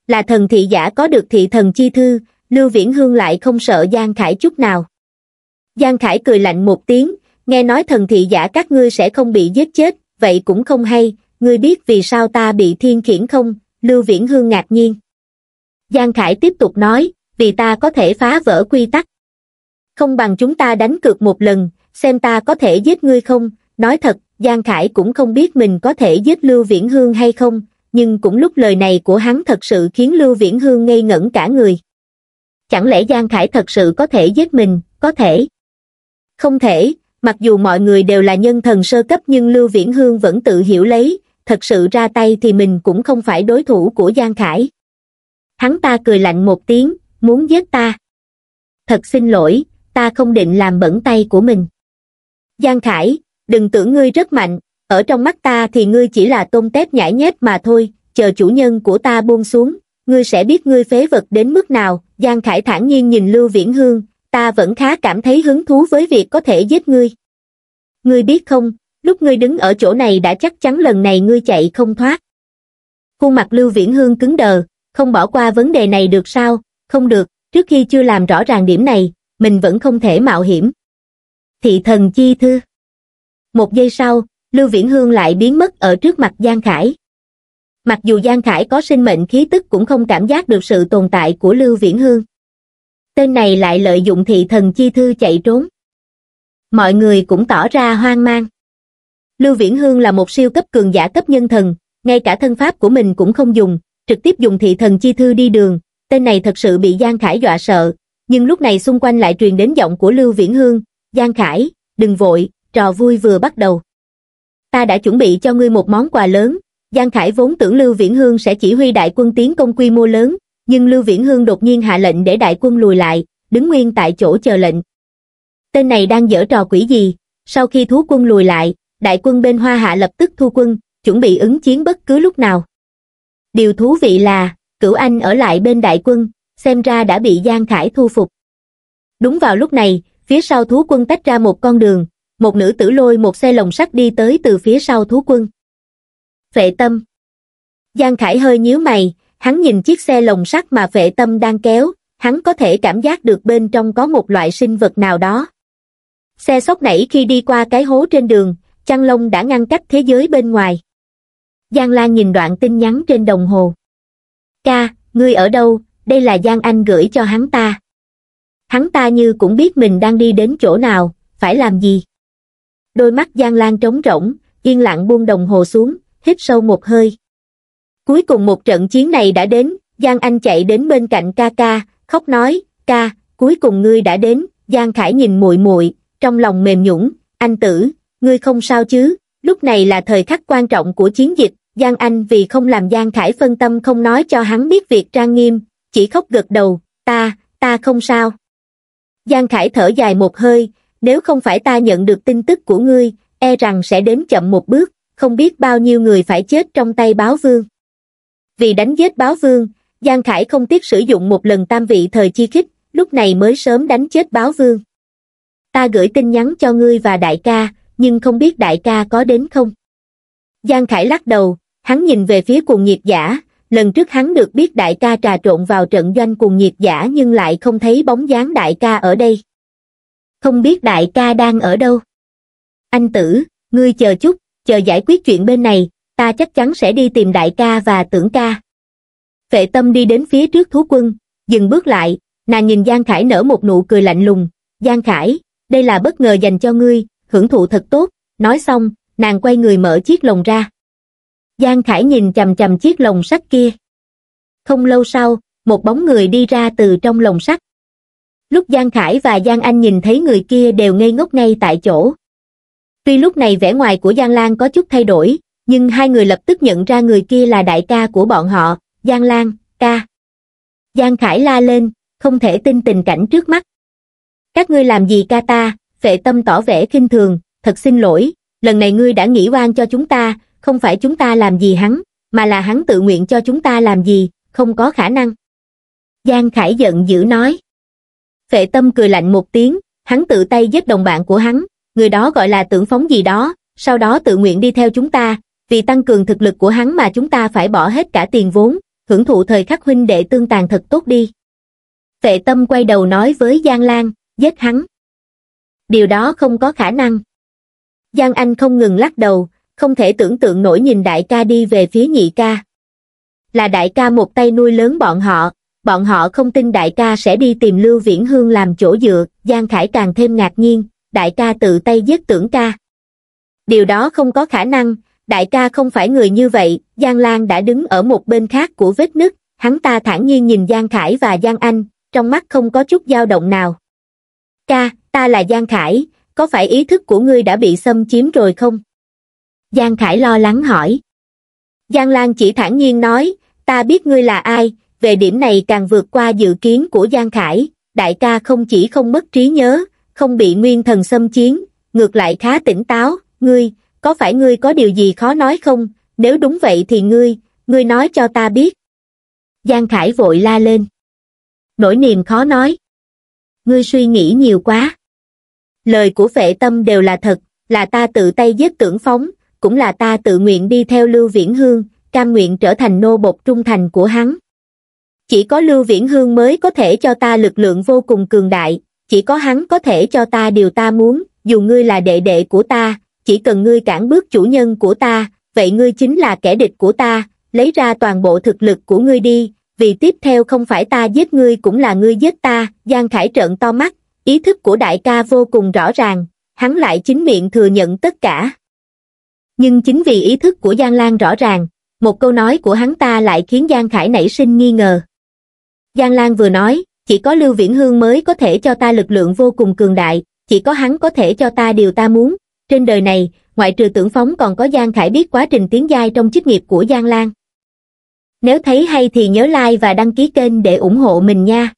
Là thần thị giả có được thị thần chi thư, Lưu Viễn Hương lại không sợ Giang Khải chút nào giang khải cười lạnh một tiếng nghe nói thần thị giả các ngươi sẽ không bị giết chết vậy cũng không hay ngươi biết vì sao ta bị thiên khiển không lưu viễn hương ngạc nhiên giang khải tiếp tục nói vì ta có thể phá vỡ quy tắc không bằng chúng ta đánh cược một lần xem ta có thể giết ngươi không nói thật giang khải cũng không biết mình có thể giết lưu viễn hương hay không nhưng cũng lúc lời này của hắn thật sự khiến lưu viễn hương ngây ngẩn cả người chẳng lẽ giang khải thật sự có thể giết mình có thể không thể mặc dù mọi người đều là nhân thần sơ cấp nhưng lưu viễn hương vẫn tự hiểu lấy thật sự ra tay thì mình cũng không phải đối thủ của giang khải hắn ta cười lạnh một tiếng muốn giết ta thật xin lỗi ta không định làm bẩn tay của mình giang khải đừng tưởng ngươi rất mạnh ở trong mắt ta thì ngươi chỉ là tôm tép nhãi nhép mà thôi chờ chủ nhân của ta buông xuống ngươi sẽ biết ngươi phế vật đến mức nào giang khải thản nhiên nhìn lưu viễn hương ta vẫn khá cảm thấy hứng thú với việc có thể giết ngươi. Ngươi biết không, lúc ngươi đứng ở chỗ này đã chắc chắn lần này ngươi chạy không thoát. Khuôn mặt Lưu Viễn Hương cứng đờ, không bỏ qua vấn đề này được sao, không được, trước khi chưa làm rõ ràng điểm này, mình vẫn không thể mạo hiểm. Thị thần chi thư Một giây sau, Lưu Viễn Hương lại biến mất ở trước mặt Giang Khải. Mặc dù Giang Khải có sinh mệnh khí tức cũng không cảm giác được sự tồn tại của Lưu Viễn Hương tên này lại lợi dụng thị thần chi thư chạy trốn. Mọi người cũng tỏ ra hoang mang. Lưu Viễn Hương là một siêu cấp cường giả cấp nhân thần, ngay cả thân pháp của mình cũng không dùng, trực tiếp dùng thị thần chi thư đi đường, tên này thật sự bị Giang Khải dọa sợ, nhưng lúc này xung quanh lại truyền đến giọng của Lưu Viễn Hương, Giang Khải, đừng vội, trò vui vừa bắt đầu. Ta đã chuẩn bị cho ngươi một món quà lớn, Giang Khải vốn tưởng Lưu Viễn Hương sẽ chỉ huy đại quân tiến công quy mô lớn, nhưng Lưu Viễn Hương đột nhiên hạ lệnh để đại quân lùi lại, đứng nguyên tại chỗ chờ lệnh. Tên này đang dở trò quỷ gì, sau khi thú quân lùi lại, đại quân bên Hoa Hạ lập tức thu quân, chuẩn bị ứng chiến bất cứ lúc nào. Điều thú vị là, cửu anh ở lại bên đại quân, xem ra đã bị Giang Khải thu phục. Đúng vào lúc này, phía sau thú quân tách ra một con đường, một nữ tử lôi một xe lồng sắt đi tới từ phía sau thú quân. Vệ tâm Giang Khải hơi nhíu mày, hắn nhìn chiếc xe lồng sắt mà vệ tâm đang kéo, hắn có thể cảm giác được bên trong có một loại sinh vật nào đó. Xe sóc nảy khi đi qua cái hố trên đường, chăn lông đã ngăn cách thế giới bên ngoài. Giang Lan nhìn đoạn tin nhắn trên đồng hồ. Ca, ngươi ở đâu, đây là Giang Anh gửi cho hắn ta. Hắn ta như cũng biết mình đang đi đến chỗ nào, phải làm gì. Đôi mắt Giang Lan trống rỗng, yên lặng buông đồng hồ xuống, hít sâu một hơi. Cuối cùng một trận chiến này đã đến, Giang Anh chạy đến bên cạnh ca ca, khóc nói, ca, cuối cùng ngươi đã đến, Giang Khải nhìn muội muội trong lòng mềm nhũng, anh tử, ngươi không sao chứ, lúc này là thời khắc quan trọng của chiến dịch, Giang Anh vì không làm Giang Khải phân tâm không nói cho hắn biết việc trang nghiêm, chỉ khóc gật đầu, ta, ta không sao. Giang Khải thở dài một hơi, nếu không phải ta nhận được tin tức của ngươi, e rằng sẽ đến chậm một bước, không biết bao nhiêu người phải chết trong tay báo vương. Vì đánh giết báo vương, Giang Khải không tiếc sử dụng một lần tam vị thời chi khích, lúc này mới sớm đánh chết báo vương. Ta gửi tin nhắn cho ngươi và đại ca, nhưng không biết đại ca có đến không. Giang Khải lắc đầu, hắn nhìn về phía cuồng nhiệt giả, lần trước hắn được biết đại ca trà trộn vào trận doanh cuồng nhiệt giả nhưng lại không thấy bóng dáng đại ca ở đây. Không biết đại ca đang ở đâu. Anh tử, ngươi chờ chút, chờ giải quyết chuyện bên này, ta chắc chắn sẽ đi tìm đại ca và tưởng ca. Vệ tâm đi đến phía trước thú quân, dừng bước lại, nàng nhìn Giang Khải nở một nụ cười lạnh lùng. Giang Khải, đây là bất ngờ dành cho ngươi, hưởng thụ thật tốt. Nói xong, nàng quay người mở chiếc lồng ra. Giang Khải nhìn chầm chầm chiếc lồng sắt kia. Không lâu sau, một bóng người đi ra từ trong lồng sắt. Lúc Giang Khải và Giang Anh nhìn thấy người kia đều ngây ngốc ngay tại chỗ. Tuy lúc này vẻ ngoài của Giang Lan có chút thay đổi, nhưng hai người lập tức nhận ra người kia là đại ca của bọn họ, Giang Lan, ca. Giang Khải la lên, không thể tin tình cảnh trước mắt. Các ngươi làm gì ca ta, vệ tâm tỏ vẻ khinh thường, thật xin lỗi, lần này ngươi đã nghĩ oan cho chúng ta, không phải chúng ta làm gì hắn, mà là hắn tự nguyện cho chúng ta làm gì, không có khả năng. Giang Khải giận dữ nói. Vệ tâm cười lạnh một tiếng, hắn tự tay giết đồng bạn của hắn, người đó gọi là tưởng phóng gì đó, sau đó tự nguyện đi theo chúng ta, vì tăng cường thực lực của hắn mà chúng ta phải bỏ hết cả tiền vốn, hưởng thụ thời khắc huynh đệ tương tàn thật tốt đi. Vệ tâm quay đầu nói với Giang Lan, giết hắn. Điều đó không có khả năng. Giang Anh không ngừng lắc đầu, không thể tưởng tượng nổi nhìn đại ca đi về phía nhị ca. Là đại ca một tay nuôi lớn bọn họ, bọn họ không tin đại ca sẽ đi tìm Lưu Viễn Hương làm chỗ dựa, Giang Khải càng thêm ngạc nhiên, đại ca tự tay giết tưởng ca. Điều đó không có khả năng, đại ca không phải người như vậy, Giang Lan đã đứng ở một bên khác của vết nứt, hắn ta thản nhiên nhìn Giang Khải và Giang Anh, trong mắt không có chút dao động nào. Ca, ta là Giang Khải, có phải ý thức của ngươi đã bị xâm chiếm rồi không? Giang Khải lo lắng hỏi. Giang Lan chỉ thản nhiên nói, ta biết ngươi là ai, về điểm này càng vượt qua dự kiến của Giang Khải, đại ca không chỉ không mất trí nhớ, không bị nguyên thần xâm chiến, ngược lại khá tỉnh táo, ngươi, có phải ngươi có điều gì khó nói không, nếu đúng vậy thì ngươi, ngươi nói cho ta biết. Giang Khải vội la lên. Nỗi niềm khó nói. Ngươi suy nghĩ nhiều quá. Lời của vệ tâm đều là thật, là ta tự tay giết tưởng phóng, cũng là ta tự nguyện đi theo Lưu Viễn Hương, cam nguyện trở thành nô bộc trung thành của hắn. Chỉ có Lưu Viễn Hương mới có thể cho ta lực lượng vô cùng cường đại, chỉ có hắn có thể cho ta điều ta muốn, dù ngươi là đệ đệ của ta, chỉ cần ngươi cản bước chủ nhân của ta, vậy ngươi chính là kẻ địch của ta, lấy ra toàn bộ thực lực của ngươi đi, vì tiếp theo không phải ta giết ngươi cũng là ngươi giết ta, Giang Khải trợn to mắt, ý thức của đại ca vô cùng rõ ràng, hắn lại chính miệng thừa nhận tất cả. Nhưng chính vì ý thức của Giang Lan rõ ràng, một câu nói của hắn ta lại khiến Giang Khải nảy sinh nghi ngờ. Giang Lan vừa nói, chỉ có Lưu Viễn Hương mới có thể cho ta lực lượng vô cùng cường đại, chỉ có hắn có thể cho ta điều ta muốn, trên đời này ngoại trừ tưởng phóng còn có giang khải biết quá trình tiến giai trong chức nghiệp của giang lan nếu thấy hay thì nhớ like và đăng ký kênh để ủng hộ mình nha